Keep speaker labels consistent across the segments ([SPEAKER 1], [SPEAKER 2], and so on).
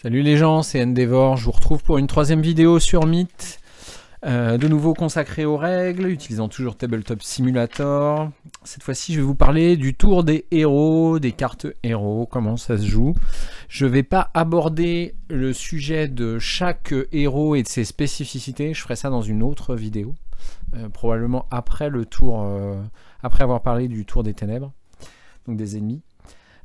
[SPEAKER 1] Salut les gens, c'est Endeavor, je vous retrouve pour une troisième vidéo sur myth euh, de nouveau consacrée aux règles, utilisant toujours Tabletop Simulator. Cette fois-ci, je vais vous parler du tour des héros, des cartes héros, comment ça se joue. Je ne vais pas aborder le sujet de chaque héros et de ses spécificités, je ferai ça dans une autre vidéo, euh, probablement après le tour, euh, après avoir parlé du tour des ténèbres, donc des ennemis.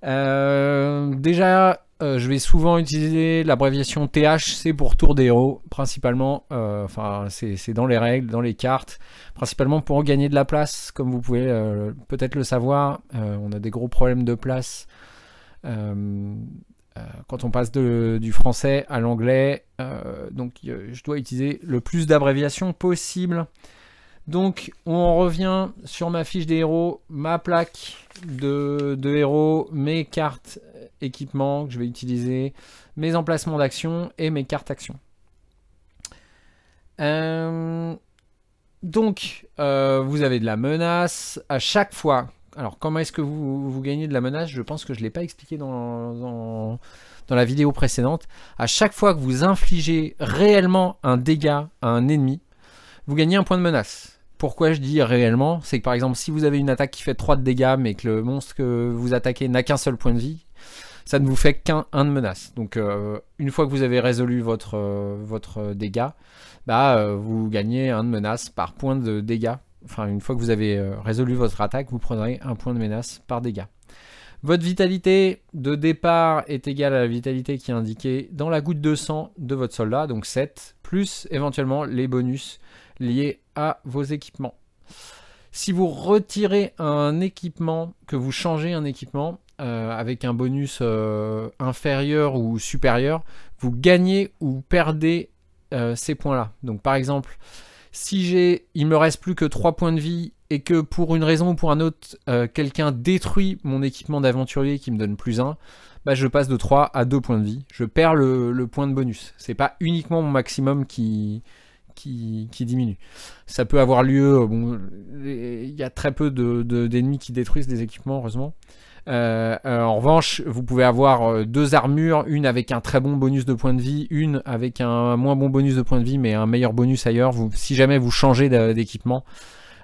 [SPEAKER 1] Euh, déjà, euh, je vais souvent utiliser l'abréviation TH, pour tour des héros, principalement, euh, enfin c'est dans les règles, dans les cartes, principalement pour gagner de la place, comme vous pouvez peut-être le savoir, on a des gros problèmes de place quand on passe de, du français à l'anglais, donc je dois utiliser le plus d'abréviations possible. Donc on revient sur ma fiche des héros, ma plaque de, héros, mes cartes équipements que je vais utiliser, mes emplacements d'action et mes cartes actions. Euh, donc euh, vous avez de la menace à chaque fois. Alors comment est-ce que vous, gagnez de la menace Je pense que je ne l'ai pas expliqué dans, dans la vidéo précédente. À chaque fois que vous infligez réellement un dégât à un ennemi, vous gagnez un point de menace. Pourquoi je dis réellement C'est que par exemple, si vous avez une attaque qui fait 3 de dégâts, mais que le monstre que vous attaquez n'a qu'un seul point de vie, ça ne vous fait qu'un de menace. Donc euh, une fois que vous avez résolu votre, euh, votre dégât, bah, euh, vous gagnez un de menace par point de dégâts. Enfin, une fois que vous avez résolu votre attaque, vous prenez un point de menace par dégâts. Votre vitalité de départ est égale à la vitalité qui est indiquée dans la goutte de sang de votre soldat, donc 7, plus éventuellement les bonus liés à vos équipements. Si vous retirez un équipement, que vous changez un équipement euh, avec un bonus euh, inférieur ou supérieur, vous gagnez ou perdez euh, ces points-là. Donc par exemple, si j'ai, il me reste plus que 3 points de vie et que pour une raison ou pour un autre, euh, quelqu'un détruit mon équipement d'aventurier qui me donne plus 1, bah, je passe de 3 à 2 points de vie. Je perds le, point de bonus. C'est pas uniquement mon maximum qui, diminue. Ça peut avoir lieu, euh, il y a très peu d'ennemis de, qui détruisent des équipements, heureusement. Euh, en revanche, vous pouvez avoir deux armures, une avec un très bon bonus de points de vie, une avec un moins bon bonus de points de vie, mais un meilleur bonus ailleurs, si jamais vous changez d'équipement.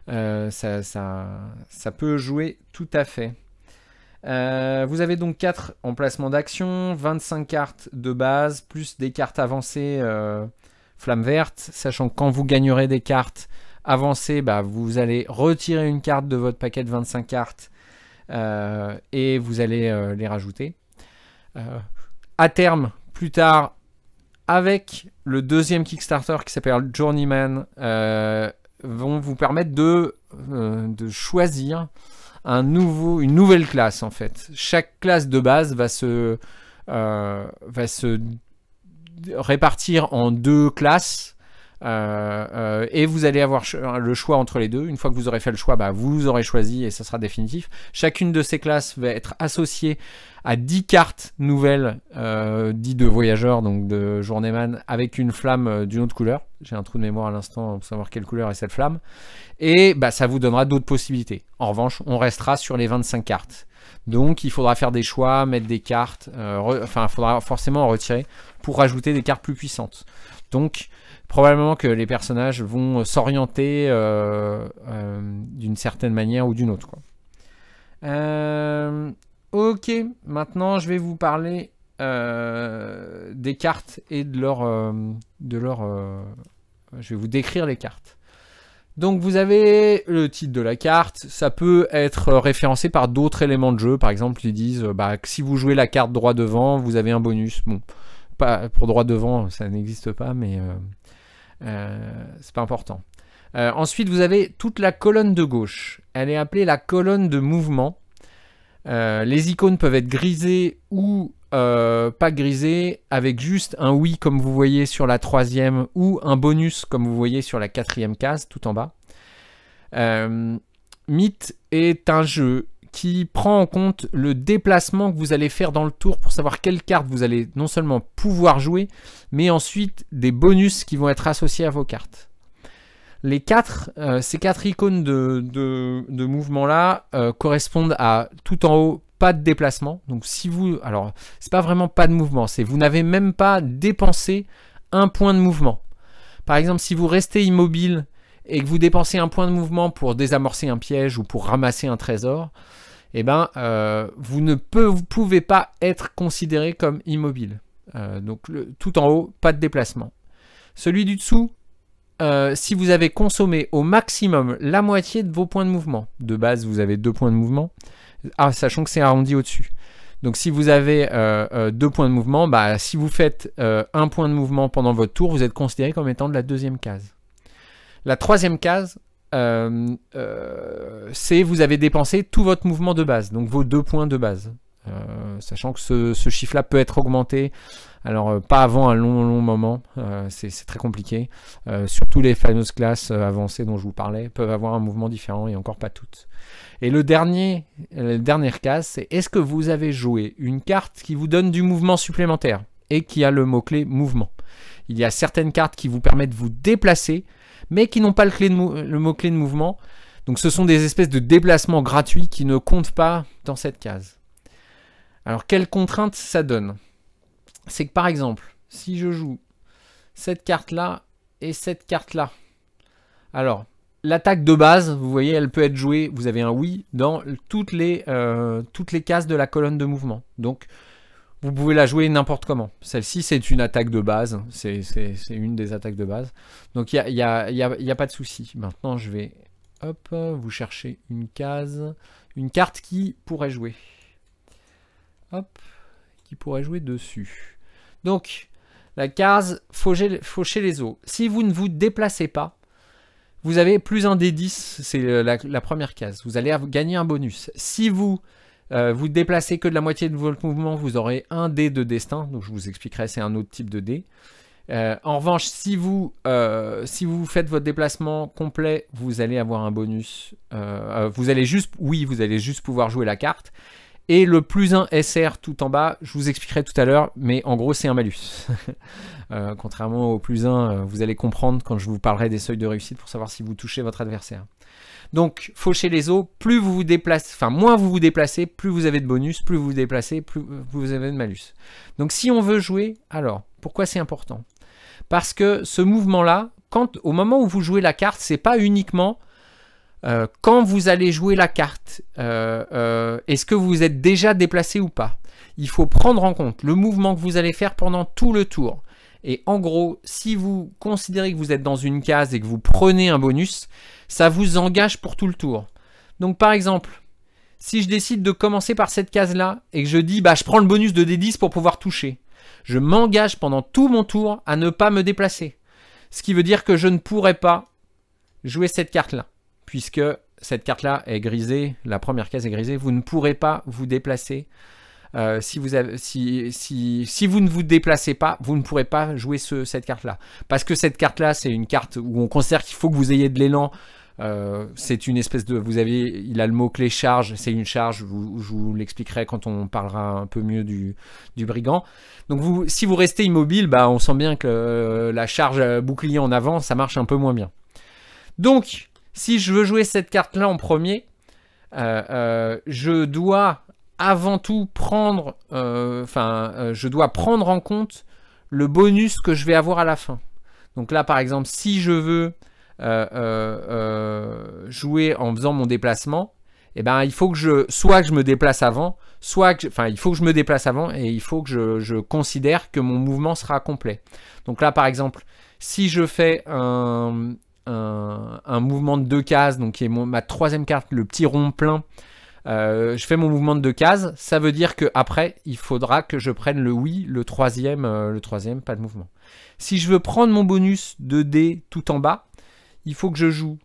[SPEAKER 1] Euh, ça, peut jouer tout à fait. Euh, vous avez donc 4 emplacements d'action, 25 cartes de base, plus des cartes avancées euh, flamme verte, sachant que quand vous gagnerez des cartes avancées, bah, vous allez retirer une carte de votre paquet de 25 cartes et vous allez les rajouter. à terme, plus tard, avec le deuxième Kickstarter qui s'appelle Journeyman, vont vous permettre euh, de, choisir un nouveau, une nouvelle classe en fait. Chaque classe de base va se, euh, va se répartir en deux classes euh, euh, et vous allez avoir le choix entre les deux. Une fois que vous aurez fait le choix, bah, vous aurez choisi et ça sera définitif. Chacune de ces classes va être associée à 10 cartes nouvelles, euh, dites de voyageurs, donc de journeyman, avec une flamme d'une autre couleur. J'ai un trou de mémoire à l'instant pour savoir quelle couleur est cette flamme. Et bah, ça vous donnera d'autres possibilités. En revanche, on restera sur les 25 cartes. Donc il faudra faire des choix, mettre des cartes, enfin il faudra forcément en retirer pour rajouter des cartes plus puissantes. Donc, probablement que les personnages vont s'orienter euh, euh, d'une certaine manière ou d'une autre. Euh, ok, maintenant je vais vous parler des cartes et de leur... de leur je vais vous décrire les cartes. Donc vous avez le titre de la carte, ça peut être référencé par d'autres éléments de jeu, par exemple ils disent que bah, si vous jouez la carte droit devant, vous avez un bonus. Bon, pour droit devant, ça n'existe pas, mais euh, euh, c'est pas important. Euh, ensuite, vous avez toute la colonne de gauche. Elle est appelée la colonne de mouvement. les icônes peuvent être grisées ou pas grisées, avec juste un oui comme vous voyez sur la troisième ou un bonus comme vous voyez sur la quatrième case tout en bas. Mythe est un jeu qui prend en compte le déplacement que vous allez faire dans le tour pour savoir quelle carte vous allez non seulement pouvoir jouer, mais ensuite des bonus qui vont être associés à vos cartes. Les quatre, euh, ces quatre icônes de, mouvement-là euh, correspondent à tout en haut pas de déplacement. Donc si vous... Alors, c'est pas vraiment pas de mouvement, c'est vous n'avez même pas dépensé un point de mouvement. Par exemple, si vous restez immobile et que vous dépensez un point de mouvement pour désamorcer un piège ou pour ramasser un trésor, et eh ben, euh, vous ne pouvez pas être considéré comme immobile. Euh, donc tout en haut, pas de déplacement. Celui du dessous, euh, si vous avez consommé au maximum la moitié de vos points de mouvement, de base vous avez deux points de mouvement, ah, sachant que c'est arrondi au-dessus. Donc si vous avez deux points de mouvement, bah, si vous faites un point de mouvement pendant votre tour, vous êtes considéré comme étant de la deuxième case. La troisième case, euh, euh, c'est vous avez dépensé tout votre mouvement de base, donc vos deux points de base. Euh, sachant que ce, chiffre-là peut être augmenté, alors pas avant un long long moment, c'est très compliqué. surtout les fameuses classes avancées dont je vous parlais peuvent avoir un mouvement différent et encore pas toutes. Et le dernier, la dernière case, c'est est-ce que vous avez joué une carte qui vous donne du mouvement supplémentaire et qui a le mot-clé mouvement. Il y a certaines cartes qui vous permettent de vous déplacer mais qui n'ont pas le, mot-clé de mouvement. Donc ce sont des espèces de déplacements gratuits qui ne comptent pas dans cette case. Alors quelles contraintes ça donne C'est que par exemple, si je joue cette carte-là et cette carte-là, alors l'attaque de base, vous voyez, elle peut être jouée, vous avez un oui, dans toutes les, euh, toutes les cases de la colonne de mouvement. Donc vous pouvez la jouer n'importe comment. Celle-ci, c'est une attaque de base. C'est une des attaques de base. Donc, il n'y a, y a, pas de souci. Maintenant, je vais... Hop, vous cherchez une case. Une carte qui pourrait jouer. Hop, qui pourrait jouer dessus. Donc, la case faucher, les eaux. Si vous ne vous déplacez pas, vous avez plus un des 10, c'est euh, la, première case. Vous allez gagner un bonus. Si vous vous euh, vous déplacez que de la moitié de votre mouvement, vous aurez un dé de destin. Donc je vous expliquerai, c'est un autre type de dé. Euh, en revanche, si vous, euh, si vous faites votre déplacement complet, vous allez avoir un bonus. vous allez juste, oui, vous allez juste pouvoir jouer la carte. Et le plus 1 SR tout en bas, je vous expliquerai tout à l'heure, mais en gros c'est un malus. contrairement au plus 1, vous allez comprendre quand je vous parlerai des seuils de réussite pour savoir si vous touchez votre adversaire. Donc, fauchez les os, plus vous vous déplacez, enfin, moins vous vous déplacez, plus vous avez de bonus, plus vous vous déplacez, plus, vous avez de malus. Donc, si on veut jouer, alors, pourquoi c'est important Parce que ce mouvement-là, au moment où vous jouez la carte, c'est pas uniquement euh, quand vous allez jouer la carte, euh, euh, est-ce que vous êtes déjà déplacé ou pas Il faut prendre en compte le mouvement que vous allez faire pendant tout le tour, et en gros, si vous considérez que vous êtes dans une case et que vous prenez un bonus, ça vous engage pour tout le tour. Donc par exemple, si je décide de commencer par cette case-là et que je dis bah je prends le bonus de D10 pour pouvoir toucher, je m'engage pendant tout mon tour à ne pas me déplacer. Ce qui veut dire que je ne pourrai pas jouer cette carte-là, puisque cette carte-là est grisée, la première case est grisée, vous ne pourrez pas vous déplacer euh, si, vous si, vous ne vous déplacez pas, vous ne pourrez pas jouer cette carte-là. Parce que cette carte-là, c'est une carte où on considère qu'il faut que vous ayez de l'élan. Euh, c'est une espèce de... Vous avez, il a le mot-clé charge, c'est une charge, je vous l'expliquerai quand on parlera un peu mieux du, du brigand. Donc si vous restez immobile, bah, on sent bien que euh, la charge bouclier en avant, ça marche un peu moins bien. Donc, si je veux jouer cette carte-là en premier, je dois avant tout prendre, euh, enfin, euh, je dois prendre en compte le bonus que je vais avoir à la fin. Donc là, par exemple, si je veux euh, jouer en faisant mon déplacement, eh ben, il faut que je, soit que je me déplace avant, soit que, il faut que je me déplace avant et il faut que je, considère que mon mouvement sera complet. Donc là, par exemple, si je fais un, mouvement de deux cases, donc qui est ma troisième carte, le petit rond plein, euh, je fais mon mouvement de deux cases, ça veut dire que après, il faudra que je prenne le oui, le troisième, euh, le troisième, pas de mouvement. Si je veux prendre mon bonus de D tout en bas, il faut que je joue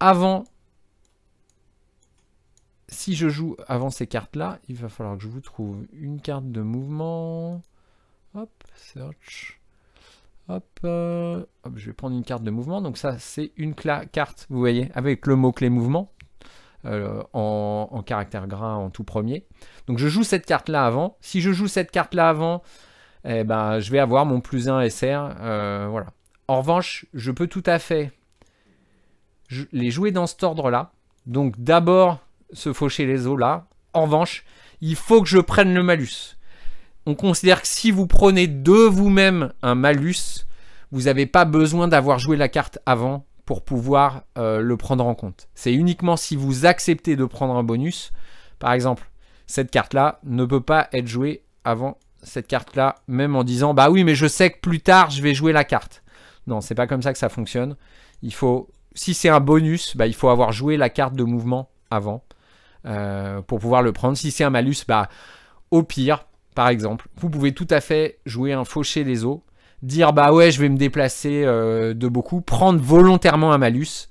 [SPEAKER 1] avant. Si je joue avant ces cartes-là, il va falloir que je vous trouve une carte de mouvement. Hop, search. Hop, euh, hop je vais prendre une carte de mouvement. Donc ça, c'est une carte, vous voyez, avec le mot-clé mouvement. Euh, en, caractère gras en tout premier. Donc je joue cette carte-là avant. Si je joue cette carte-là avant, eh ben, je vais avoir mon plus 1 SR. Euh, voilà. En revanche, je peux tout à fait les jouer dans cet ordre-là. Donc d'abord se faucher les os là. En revanche, il faut que je prenne le malus. On considère que si vous prenez de vous-même un malus, vous n'avez pas besoin d'avoir joué la carte avant pour pouvoir euh, le prendre en compte. C'est uniquement si vous acceptez de prendre un bonus. Par exemple, cette carte-là ne peut pas être jouée avant cette carte-là, même en disant « Bah oui, mais je sais que plus tard, je vais jouer la carte. » Non, c'est pas comme ça que ça fonctionne. Il faut, si c'est un bonus, bah, il faut avoir joué la carte de mouvement avant euh, pour pouvoir le prendre. Si c'est un malus, bah, au pire, par exemple, vous pouvez tout à fait jouer un fauché des os dire bah ouais je vais me déplacer euh, de beaucoup, prendre volontairement un malus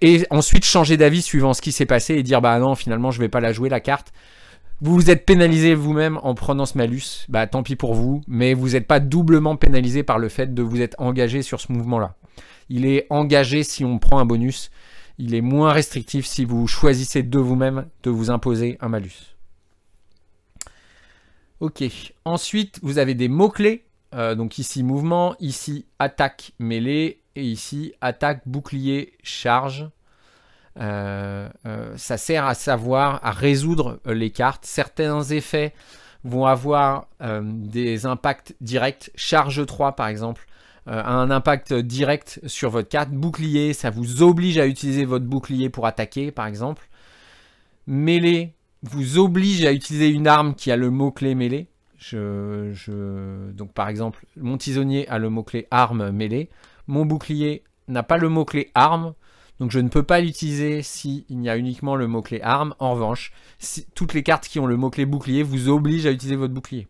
[SPEAKER 1] et ensuite changer d'avis suivant ce qui s'est passé et dire bah non finalement je vais pas la jouer la carte. Vous vous êtes pénalisé vous-même en prenant ce malus, bah tant pis pour vous, mais vous n'êtes pas doublement pénalisé par le fait de vous être engagé sur ce mouvement-là. Il est engagé si on prend un bonus, il est moins restrictif si vous choisissez de vous-même de vous imposer un malus. Ok, ensuite vous avez des mots-clés euh, donc ici mouvement, ici attaque mêlée et ici attaque bouclier charge. Euh, euh, ça sert à savoir, à résoudre les cartes. Certains effets vont avoir des impacts directs. Charge 3 par exemple a un impact direct sur votre carte. Bouclier, ça vous oblige à utiliser votre bouclier pour attaquer par exemple. Mêlée vous oblige à utiliser une arme qui a le mot-clé mêlée. Je, je... Donc par exemple, mon tisonnier a le mot-clé arme mêlé. mon bouclier n'a pas le mot-clé arme, donc je ne peux pas l'utiliser s'il n'y a uniquement le mot-clé arme. En revanche, toutes les cartes qui ont le mot-clé bouclier vous obligent à utiliser votre bouclier.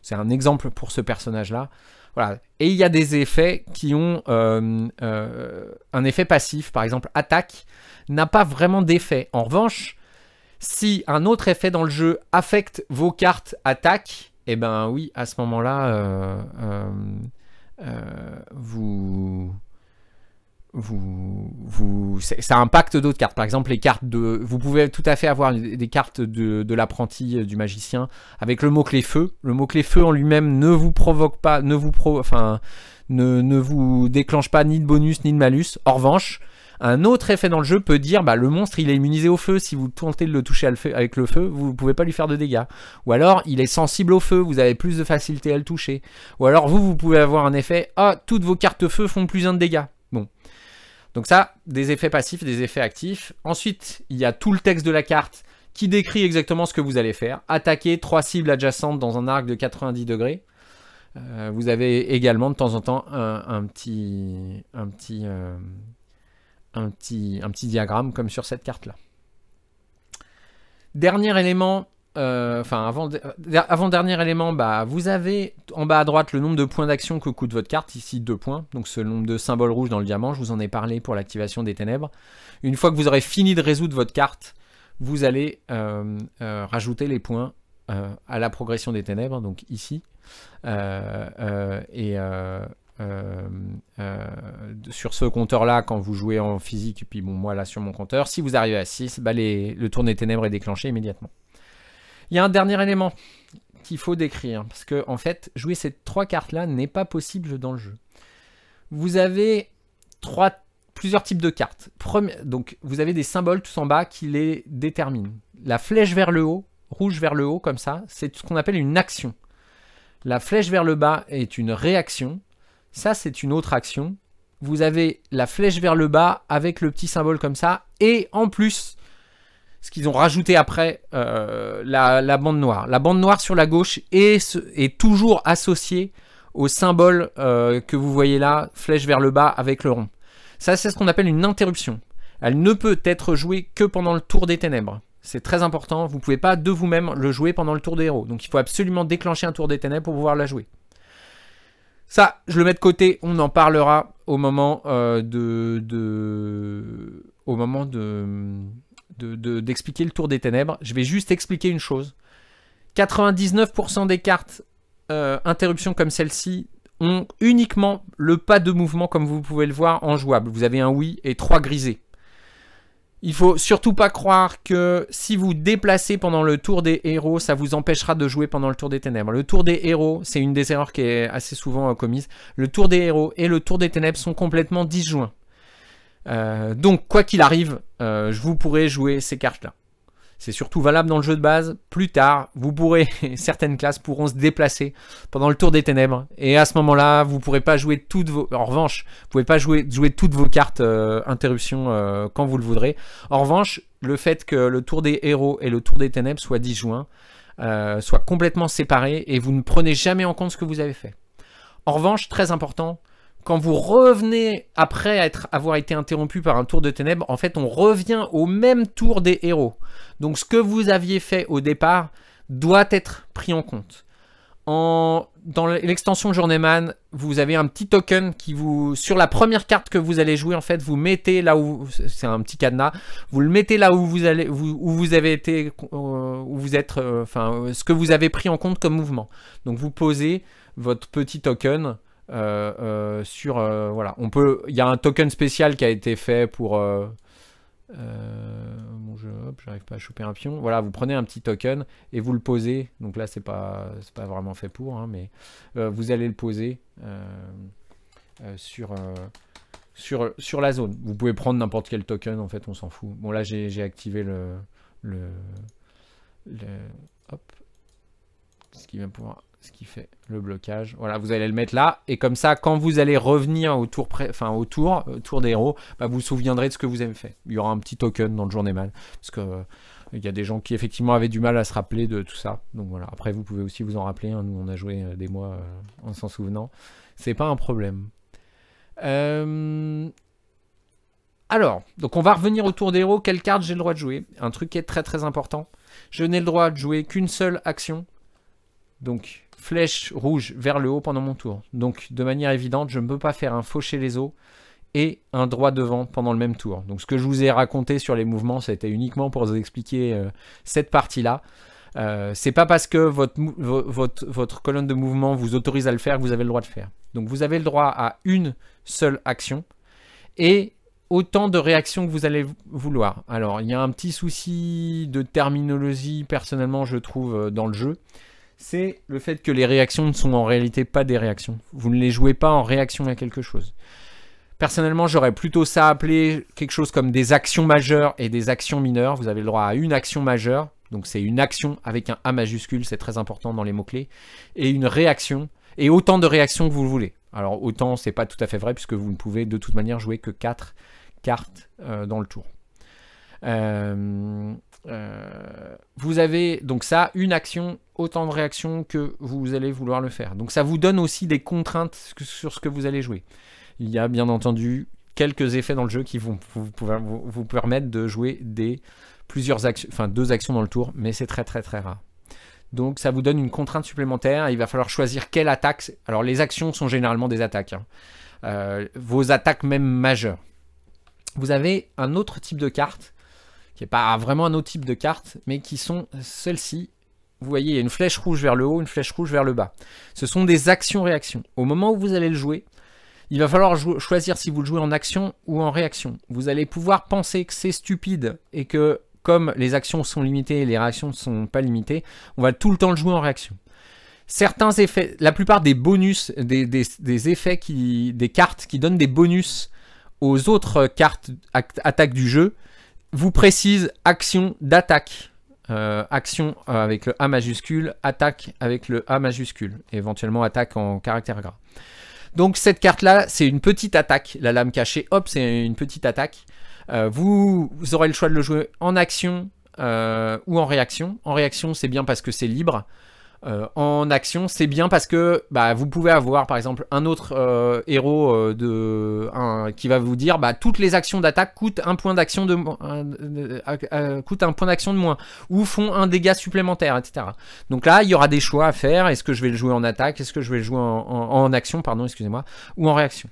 [SPEAKER 1] C'est un exemple pour ce personnage-là. Voilà. Et il y a des effets qui ont euh, euh, un effet passif. Par exemple, attaque n'a pas vraiment d'effet. En revanche, si un autre effet dans le jeu affecte vos cartes attaque, eh ben oui, à ce moment-là, euh, euh, euh, vous, vous, vous, ça impacte d'autres cartes. Par exemple, les cartes de, vous pouvez tout à fait avoir des cartes de, de l'apprenti du magicien avec le mot clé feu. Le mot clé feu en lui-même ne vous provoque pas, ne vous, enfin, ne, vous déclenche pas ni de bonus ni de malus. En revanche, un autre effet dans le jeu peut dire bah, le monstre il est immunisé au feu, si vous tentez de le toucher avec le feu, vous ne pouvez pas lui faire de dégâts. Ou alors il est sensible au feu, vous avez plus de facilité à le toucher. Ou alors vous, vous pouvez avoir un effet ah, toutes vos cartes feu font plus un de dégâts. Bon. Donc ça, des effets passifs, des effets actifs. Ensuite, il y a tout le texte de la carte qui décrit exactement ce que vous allez faire. Attaquer trois cibles adjacentes dans un arc de 90 degrés. Euh, vous avez également de temps en temps un, petit, un petit euh, un petit, un petit diagramme comme sur cette carte-là. Dernier élément, euh, enfin avant, euh, avant, dernier élément, bah, vous avez en bas à droite le nombre de points d'action que coûte votre carte, ici deux points, donc ce nombre de symboles rouges dans le diamant, je vous en ai parlé pour l'activation des ténèbres. Une fois que vous aurez fini de résoudre votre carte, vous allez euh, rajouter les points à la progression des ténèbres, donc ici, et, euh, euh, sur ce compteur-là quand vous jouez en physique, et puis bon, moi là sur mon compteur, si vous arrivez à 6, bah, le tour des ténèbres est déclenché immédiatement. Il y a un dernier élément qu'il faut décrire, parce que en fait, jouer ces trois cartes-là n'est pas possible dans le jeu. Vous avez trois, plusieurs types de cartes. donc, vous avez des symboles tout en bas qui les déterminent. La flèche vers le haut, rouge vers le haut, comme ça, c'est ce qu'on appelle une action. La flèche vers le bas est une réaction, ça, c'est une autre action. Vous avez la flèche vers le bas avec le petit symbole comme ça. Et en plus, ce qu'ils ont rajouté après, euh, la, bande noire. La bande noire sur la gauche est, toujours associée au symbole euh, que vous voyez là, flèche vers le bas avec le rond. Ça, c'est ce qu'on appelle une interruption. Elle ne peut être jouée que pendant le tour des ténèbres. C'est très important, vous ne pouvez pas de vous-même le jouer pendant le tour des héros. Donc il faut absolument déclencher un tour des ténèbres pour pouvoir la jouer. Ça, je le mets de côté, on en parlera au moment euh, de, au moment de, d'expliquer le tour des ténèbres. Je vais juste expliquer une chose. 99% des cartes interruption interruptions comme celle-ci ont uniquement le pas de mouvement, comme vous pouvez le voir, en jouable. Vous avez un oui et trois grisés. Il faut surtout pas croire que si vous déplacez pendant le tour des héros, ça vous empêchera de jouer pendant le tour des ténèbres. Le tour des héros, c'est une des erreurs qui est assez souvent euh, commise. Le tour des héros et le tour des ténèbres sont complètement disjoints. Euh, donc, quoi qu'il arrive, euh, je vous pourrai jouer ces cartes-là. C'est surtout valable dans le jeu de base. Plus tard, vous pourrez, certaines classes pourront se déplacer pendant le tour des ténèbres. Et à ce moment-là, vous ne pourrez pas jouer toutes vos. En revanche, vous pouvez pas jouer, jouer toutes vos cartes euh, interruption euh, quand vous le voudrez. En revanche, le fait que le tour des héros et le tour des ténèbres soient disjoints, euh, soient complètement séparés et vous ne prenez jamais en compte ce que vous avez fait. En revanche, très important, quand vous revenez après avoir été interrompu par un tour de ténèbres, en fait, on revient au même tour des héros. Donc, ce que vous aviez fait au départ doit être pris en compte. En, dans l'extension Journeyman, vous avez un petit token qui vous, sur la première carte que vous allez jouer, en fait, vous mettez là où, c'est un petit cadenas, vous le mettez là où vous allez, où vous avez été, euh, où vous êtes, euh, enfin, ce que vous avez pris en compte comme mouvement. Donc vous posez votre petit token euh, euh, sur euh, voilà, on peut. Il y a un token spécial qui a été fait pour. bon, j'arrive pas à choper un pion. Voilà, vous prenez un petit token et vous le posez. Donc là, c'est pas c'est pas vraiment fait pour, hein, mais vous allez le poser sur sur sur la zone. Vous pouvez prendre n'importe quel token, en fait, on s'en fout. Bon là, j'ai activé le, le hop, ce qui va pouvoir ce qui fait le blocage. Voilà, vous allez le mettre là. Et comme ça, quand vous allez revenir au tour, enfin, au tour, euh, des héros, bah, vous vous souviendrez de ce que vous avez fait. Il y aura un petit token dans le des mal. Parce que euh, il y a des gens qui effectivement avaient du mal à se rappeler de tout ça. Donc voilà. Après, vous pouvez aussi vous en rappeler. Hein. Nous, on a joué euh, des mois en s'en souvenant. C'est pas un problème. Alors, donc on va revenir au tour des héros. Quelle carte j'ai le droit de jouer Un truc qui est très très important. Je n'ai le droit de jouer qu'une seule action. Donc, flèche rouge vers le haut pendant mon tour. Donc de manière évidente, je ne peux pas faire un faucher les os et un droit devant pendant le même tour. Donc ce que je vous ai raconté sur les mouvements, c'était uniquement pour vous expliquer euh, cette partie-là. Euh, c'est pas parce que votre, votre, votre, colonne de mouvement vous autorise à le faire que vous avez le droit de faire. Donc vous avez le droit à une seule action et autant de réactions que vous allez vouloir. Alors il y a un petit souci de terminologie personnellement je trouve euh, dans le jeu c'est le fait que les réactions ne sont en réalité pas des réactions. Vous ne les jouez pas en réaction à quelque chose. Personnellement, j'aurais plutôt ça appelé quelque chose comme des actions majeures et des actions mineures. Vous avez le droit à une action majeure, donc c'est une action avec un A majuscule, c'est très important dans les mots-clés, et une réaction, et autant de réactions que vous le voulez. Alors autant, c'est pas tout à fait vrai, puisque vous ne pouvez de toute manière jouer que 4 cartes euh, dans le tour. Euh, euh, vous avez donc ça, une action, autant de réactions que vous allez vouloir le faire. Donc ça vous donne aussi des contraintes sur ce que vous allez jouer. Il y a bien entendu quelques effets dans le jeu qui vont vous, permettre de jouer des plusieurs actions, enfin deux actions dans le tour, mais c'est très très très rare. Donc ça vous donne une contrainte supplémentaire. Il va falloir choisir quelle attaque. Alors les actions sont généralement des attaques. Hein. Euh, vos attaques même majeures. Vous avez un autre type de carte qui n'est pas vraiment un autre type de carte, mais qui sont celles-ci. Vous voyez, il y a une flèche rouge vers le haut, une flèche rouge vers le bas. Ce sont des actions-réactions. Au moment où vous allez le jouer, il va falloir choisir si vous le jouez en action ou en réaction. Vous allez pouvoir penser que c'est stupide et que comme les actions sont limitées et les réactions ne sont pas limitées, on va tout le temps le jouer en réaction. Certains effets, la plupart des bonus, des, effets qui, des cartes qui donnent des bonus aux autres cartes attaques du jeu vous précise action d'attaque. Euh, action euh, avec le A majuscule, attaque avec le A majuscule, éventuellement attaque en caractère gras. Donc cette carte-là, c'est une petite attaque. La lame cachée, hop, c'est une petite attaque. Euh, vous, aurez le choix de le jouer en action ou en réaction. En réaction, c'est bien parce que c'est libre. Euh, en action, c'est bien parce que bah, vous pouvez avoir par exemple un autre euh, héros euh, qui va vous dire bah, toutes les actions d'attaque coûtent un point d'action de, un point d'action de moins ou font un dégât supplémentaire, etc. Donc là, il y aura des choix à faire. Est-ce que je vais le jouer en attaque Est-ce que je vais le jouer en, action, pardon, excusez-moi, ou en réaction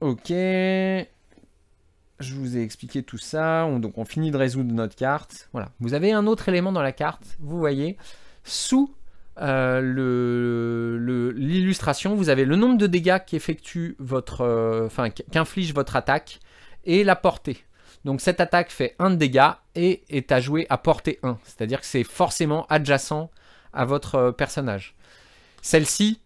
[SPEAKER 1] Ok je vous ai expliqué tout ça. donc on finit de résoudre notre carte. Voilà. Vous avez un autre élément dans la carte, vous voyez, sous euh, l'illustration, vous avez le nombre de dégâts qu'effectue votre, euh, qu'inflige votre attaque et la portée. Donc cette attaque fait 1 de dégâts et est à jouer à portée 1, c'est-à-dire que c'est forcément adjacent à votre euh, personnage. Celle-ci,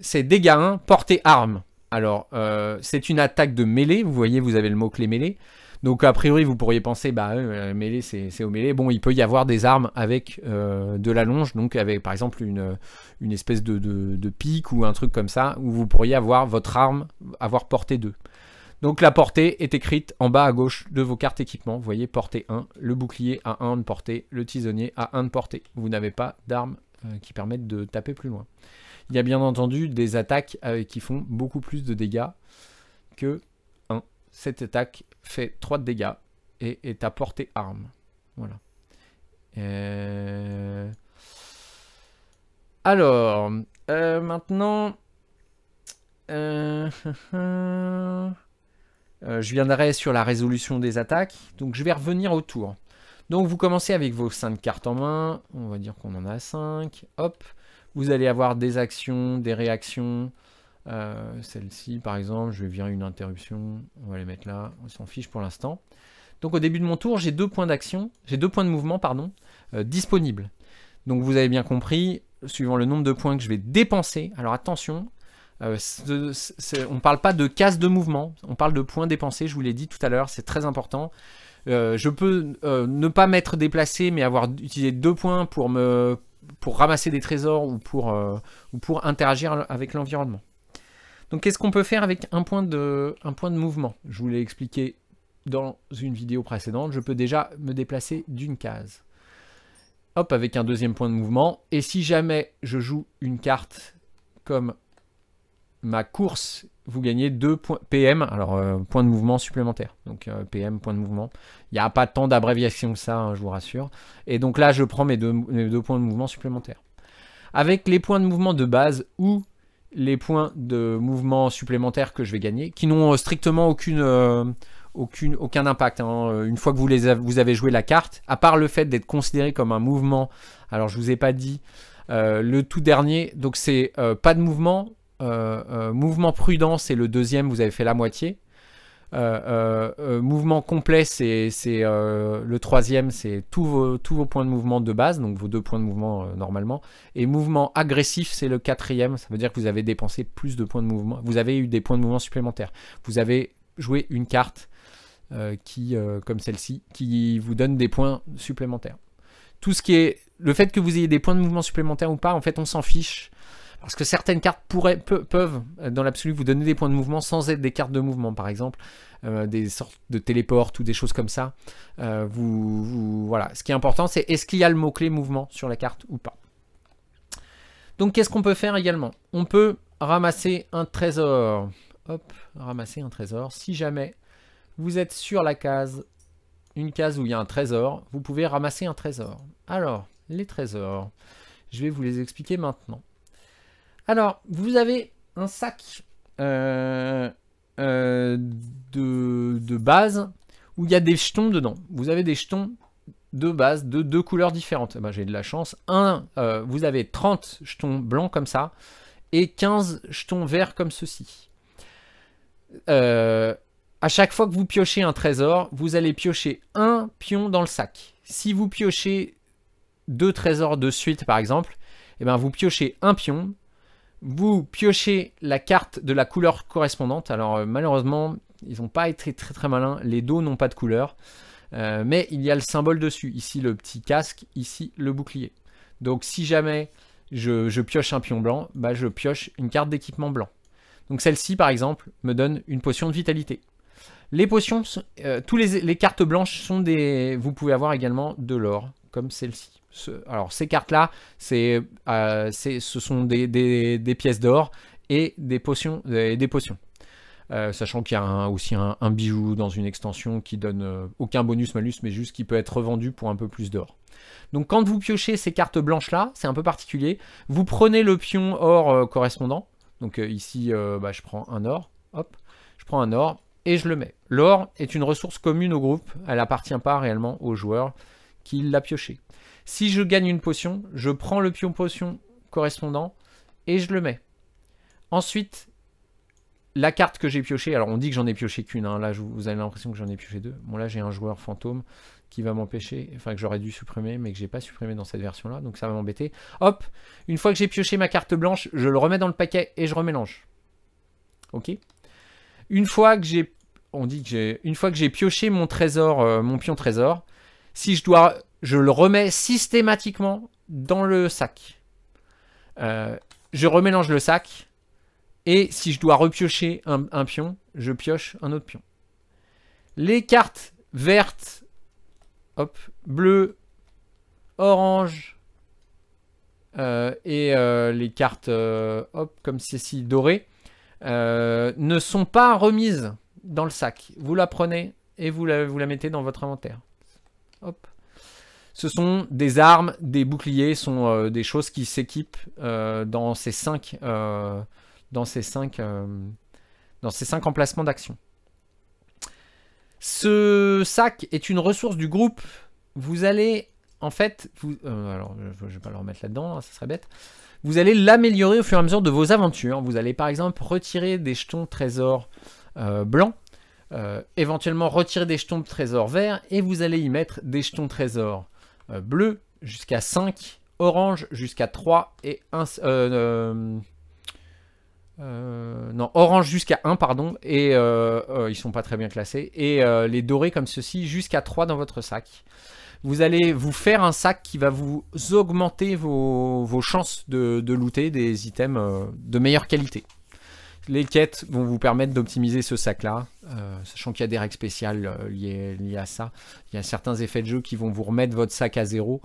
[SPEAKER 1] c'est dégâts 1, portée arme. Alors, euh, c'est une attaque de mêlée. Vous voyez, vous avez le mot-clé mêlée. Donc, a priori, vous pourriez penser, bah, euh, euh, mêlée, c'est au mêlée. Bon, il peut y avoir des armes avec de la longe, donc avec par exemple une, une espèce de, de, pique ou un truc comme ça, où vous pourriez avoir votre arme, avoir portée 2. Donc, la portée est écrite en bas à gauche de vos cartes équipement. Vous voyez, portée 1, le bouclier à 1 de portée, le tisonnier à 1 de portée. Vous n'avez pas d'armes qui permettent de taper plus loin. Il y a bien entendu des attaques euh, qui font beaucoup plus de dégâts que 1. Cette attaque fait 3 de dégâts et est à portée arme. Voilà. Euh, alors, euh, maintenant... je viendrai sur la résolution des attaques, donc je vais revenir au tour. Donc vous commencez avec vos 5 cartes en main, on va dire qu'on en a 5, hop. Vous allez avoir des actions, des réactions. Euh, celle-ci, par exemple, je vais virer une interruption. On va les mettre là. On s'en fiche pour l'instant. Donc au début de mon tour, j'ai deux points d'action, j'ai deux points de mouvement, pardon, euh, disponibles. Donc vous avez bien compris, suivant le nombre de points que je vais dépenser. Alors attention, euh, on ne parle pas de casse de mouvement, on parle de points dépensés, je vous l'ai dit tout à l'heure, c'est très important. je peux ne pas m'être déplacé, mais avoir utilisé deux points pour me pour ramasser des trésors ou pour, euh, ou pour interagir avec l'environnement. Donc qu'est-ce qu'on peut faire avec un point de, un point de mouvement Je vous l'ai expliqué dans une vidéo précédente, je peux déjà me déplacer d'une case. Hop, avec un deuxième point de mouvement. Et si jamais je joue une carte comme ma course vous gagnez 2 points PM, alors euh, point de mouvement supplémentaire. Donc euh, PM, point de mouvement. Il n'y a pas tant d'abréviation que ça, hein, je vous rassure. Et donc là, je prends mes deux, points de mouvement supplémentaires. Avec les points de mouvement de base ou les points de mouvement supplémentaires que je vais gagner, qui n'ont euh, strictement aucune, aucun impact. Hein, une fois que vous, les vous avez joué la carte, à part le fait d'être considéré comme un mouvement, alors je ne vous ai pas dit, le tout dernier, donc c'est pas de mouvement, euh, euh, mouvement prudent, c'est le deuxième, vous avez fait la moitié. Euh, mouvement complet, c'est le troisième, c'est tous vos, points de mouvement de base, donc vos deux points de mouvement normalement. Et mouvement agressif, c'est le quatrième, ça veut dire que vous avez dépensé plus de points de mouvement, vous avez eu des points de mouvement supplémentaires. Vous avez joué une carte qui, comme celle-ci, qui vous donne des points supplémentaires. Tout ce qui est le fait que vous ayez des points de mouvement supplémentaires ou pas, en fait, on s'en fiche. Parce que certaines cartes peuvent, euh, dans l'absolu, vous donner des points de mouvement sans être des cartes de mouvement, par exemple, euh, des sortes de téléportes ou des choses comme ça. Euh, voilà. Ce qui est important, c'est est-ce qu'il y a le mot-clé mouvement sur la carte ou pas. Donc, qu'est-ce qu'on peut faire également On peut ramasser un trésor. Hop, ramasser un trésor. Si jamais vous êtes sur la case, une case où il y a un trésor, vous pouvez ramasser un trésor. Alors, les trésors, je vais vous les expliquer maintenant. Alors, vous avez un sac euh, euh, de, base où il y a des jetons dedans. Vous avez des jetons de base de deux couleurs différentes. Eh ben, j'ai de la chance. Un, euh, vous avez 30 jetons blancs comme ça et 15 jetons verts comme ceci. à chaque fois que vous piochez un trésor, vous allez piocher un pion dans le sac. Si vous piochez deux trésors de suite, par exemple, eh ben, vous piochez un pion vous piochez la carte de la couleur correspondante. Alors euh, malheureusement, ils n'ont pas été très très malins, les dos n'ont pas de couleur. Euh, mais il y a le symbole dessus, ici le petit casque, ici le bouclier. Donc si jamais je, pioche un pion blanc, bah, je pioche une carte d'équipement blanc. Donc celle-ci par exemple me donne une potion de vitalité. Les potions, euh, tous les, les cartes blanches sont des... Vous pouvez avoir également de l'or, comme celle-ci alors ces cartes-là, c'est, euh, ce sont des, pièces d'or et des potions. Des, potions. Euh, sachant qu'il y a aussi un, bijou dans une extension qui donne euh, aucun bonus malus, mais juste qui peut être revendu pour un peu plus d'or. Donc quand vous piochez ces cartes blanches là, c'est un peu particulier, vous prenez le pion or correspondant, donc ici bah, je prends un or, hop, je prends un or et je le mets. L'or est une ressource commune au groupe, elle appartient pas réellement au joueur qui l'a pioché. Si je gagne une potion, je prends le pion potion correspondant et je le mets. Ensuite, la carte que j'ai piochée, alors on dit que j'en ai pioché qu'une, hein. là vous avez l'impression que j'en ai pioché deux. Bon là j'ai un joueur fantôme qui va m'empêcher, enfin que j'aurais dû supprimer mais que j'ai pas supprimé dans cette version là, donc ça va m'embêter. Hop, une fois que j'ai pioché ma carte blanche, je le remets dans le paquet et je remélange. Ok Une fois que j'ai on dit que j'ai une fois que j'ai pioché mon trésor, euh, mon pion trésor, si je dois, je le remets systématiquement dans le sac. Euh, je remélange le sac. Et si je dois repiocher un, pion, je pioche un autre pion. Les cartes vertes, hop, bleues, oranges, euh, et euh, les cartes, hop, comme ceci, dorées, ne sont pas remises dans le sac. Vous la prenez et vous la mettez dans votre inventaire. Ce sont des armes, des boucliers, sont euh, des choses qui s'équipent euh, dans ces cinq, euh, dans ces cinq, dans ces cinq emplacements d'action. Ce sac est une ressource du groupe. Vous allez, en fait, alors je, vais pas le remettre là-dedans, hein, ça serait bête. Vous allez l'améliorer au fur et à mesure de vos aventures. Vous allez par exemple retirer des jetons trésors blancs euh, éventuellement retirer des jetons de trésor vert et vous allez y mettre des jetons de trésor euh, bleu jusqu'à 5, orange jusqu'à 3 et 1... Euh, non, orange jusqu'à 1, pardon, et ils sont pas très bien classés, et les dorés comme ceci jusqu'à 3 dans votre sac. Vous allez vous faire un sac qui va vous augmenter vos, vos chances de, de, looter des items de meilleure qualité les quêtes vont vous permettre d'optimiser ce sac-là, euh, sachant qu'il y a des règles spéciales euh, liées, à ça. Il y a certains effets de jeu qui vont vous remettre votre sac à zéro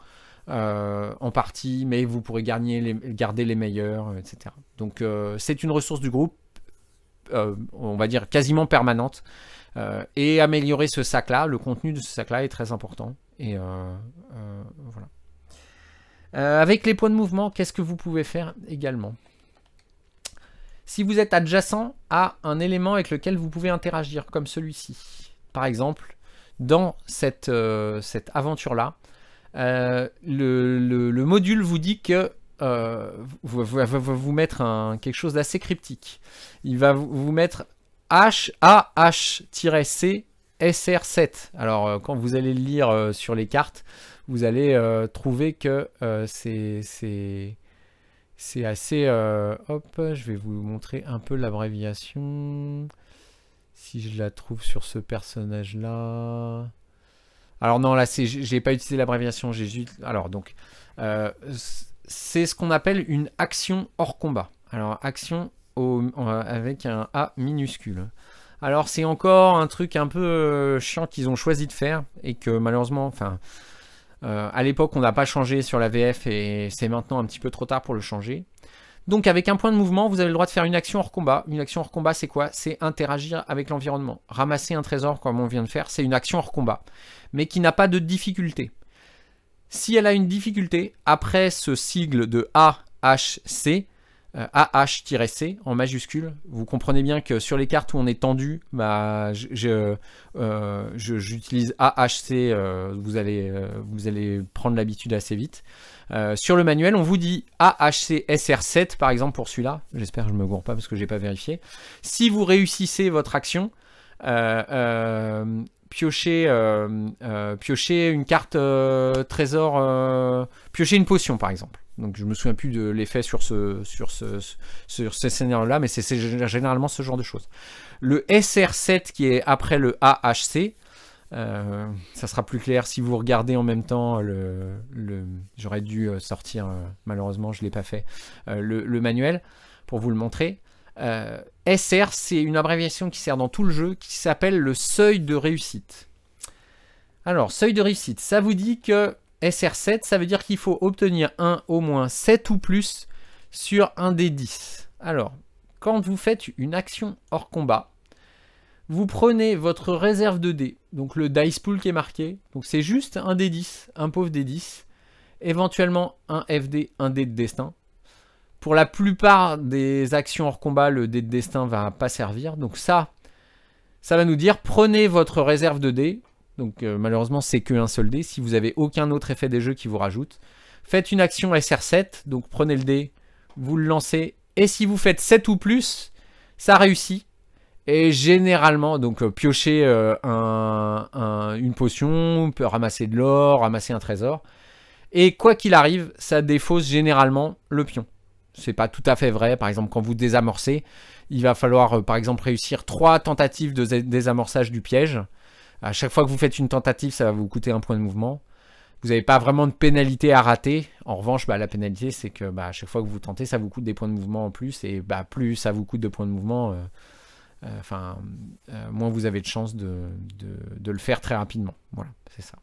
[SPEAKER 1] euh, en partie, mais vous pourrez garder les, garder les meilleurs, etc. Donc c'est une ressource du groupe, on va dire quasiment permanente, et améliorer ce sac-là, le contenu de ce sac-là est très important. Et voilà. avec les points de mouvement, qu'est-ce que vous pouvez faire également si vous êtes adjacent à un élément avec lequel vous pouvez interagir, comme celui-ci, par exemple, dans cette, euh, cette aventure-là, euh, le, module vous dit que euh, va vous, mettre quelque chose d'assez cryptique. Il va vous mettre H A H C SR7. Alors quand vous allez le lire sur les cartes, vous allez trouver que c'est c'est assez... Euh, hop, je vais vous montrer un peu l'abréviation. Si je la trouve sur ce personnage-là... Alors non, là, j'ai pas utilisé l'abréviation, j'ai juste... Alors donc, euh, c'est ce qu'on appelle une action hors combat. Alors, action au, avec un A minuscule. Alors c'est encore un truc un peu euh, chiant qu'ils ont choisi de faire et que malheureusement, enfin, a euh, l'époque, on n'a pas changé sur la VF et c'est maintenant un petit peu trop tard pour le changer. Donc avec un point de mouvement, vous avez le droit de faire une action hors combat. Une action hors combat, c'est quoi C'est interagir avec l'environnement. Ramasser un trésor, comme on vient de faire, c'est une action hors combat, mais qui n'a pas de difficulté. Si elle a une difficulté, après ce sigle de AHC... Euh, AH-C en majuscule. Vous comprenez bien que sur les cartes où on est tendu, bah, euh, j'utilise AHC, euh, vous, allez, prendre l'habitude assez vite. sur le manuel, on vous dit AHC SR7 par exemple pour celui-là. J'espère que je ne me gourre pas parce que je n'ai pas vérifié. Si vous réussissez votre action, piocher, piocher une carte trésor, piocher une potion par exemple. Donc je me souviens plus de l'effet sur ce sur ce sur ces là, mais c'est généralement ce genre de choses. Le SR7 qui est après le AHC, euh, ça sera plus clair si vous regardez en même temps le, j'aurais dû euh, sortir euh, malheureusement je l'ai pas fait le, manuel pour vous le montrer. SR c'est une abréviation qui sert dans tout le jeu qui s'appelle le seuil de réussite. Alors seuil de réussite, ça vous dit que SR7, ça veut dire qu'il faut obtenir un au moins 7 ou plus sur un des 10. Alors, quand vous faites une action hors combat, vous prenez votre réserve de dés, donc le dice pool qui est marqué, donc c'est juste un des 10, un pauvre des 10, éventuellement un FD, un dé de destin. Pour la plupart des actions hors combat, le dé de destin ne va pas servir, donc ça, ça va nous dire prenez votre réserve de dés, donc euh, malheureusement, c'est qu'un seul dé. Si vous avez aucun autre effet des jeux qui vous rajoute, faites une action SR7. Donc prenez le dé, vous le lancez. Et si vous faites 7 ou plus, ça réussit. Et généralement, donc euh, piocher euh, une potion, ramasser de l'or, ramasser un trésor. Et quoi qu'il arrive, ça défausse généralement le pion. C'est pas tout à fait vrai. Par exemple, quand vous désamorcez, il va falloir, par exemple, réussir trois tentatives de désamorçage du piège. À chaque fois que vous faites une tentative, ça va vous coûter un point de mouvement. Vous n'avez pas vraiment de pénalité à rater. En revanche, bah, la pénalité, c'est que bah, à chaque fois que vous tentez, ça vous coûte des points de mouvement en plus. Et bah, plus ça vous coûte de points de mouvement, euh, euh, euh, moins vous avez de chances de, de le faire très rapidement. Voilà, c'est ça.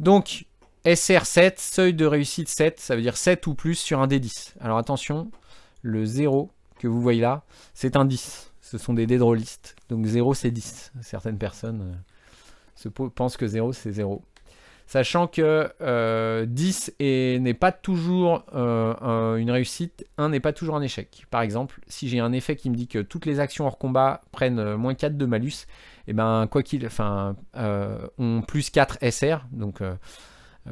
[SPEAKER 1] Donc, SR7, seuil de réussite 7, ça veut dire 7 ou plus sur un D10. Alors attention, le 0 que vous voyez là, c'est un 10 ce sont des dés Donc 0 c'est 10. Certaines personnes euh, se pensent que 0 c'est 0. Sachant que 10 euh, n'est pas toujours euh, une réussite, 1 n'est pas toujours un échec. Par exemple, si j'ai un effet qui me dit que toutes les actions hors combat prennent moins 4 de malus, et eh ben quoi qu'il, enfin, ont plus 4 SR, donc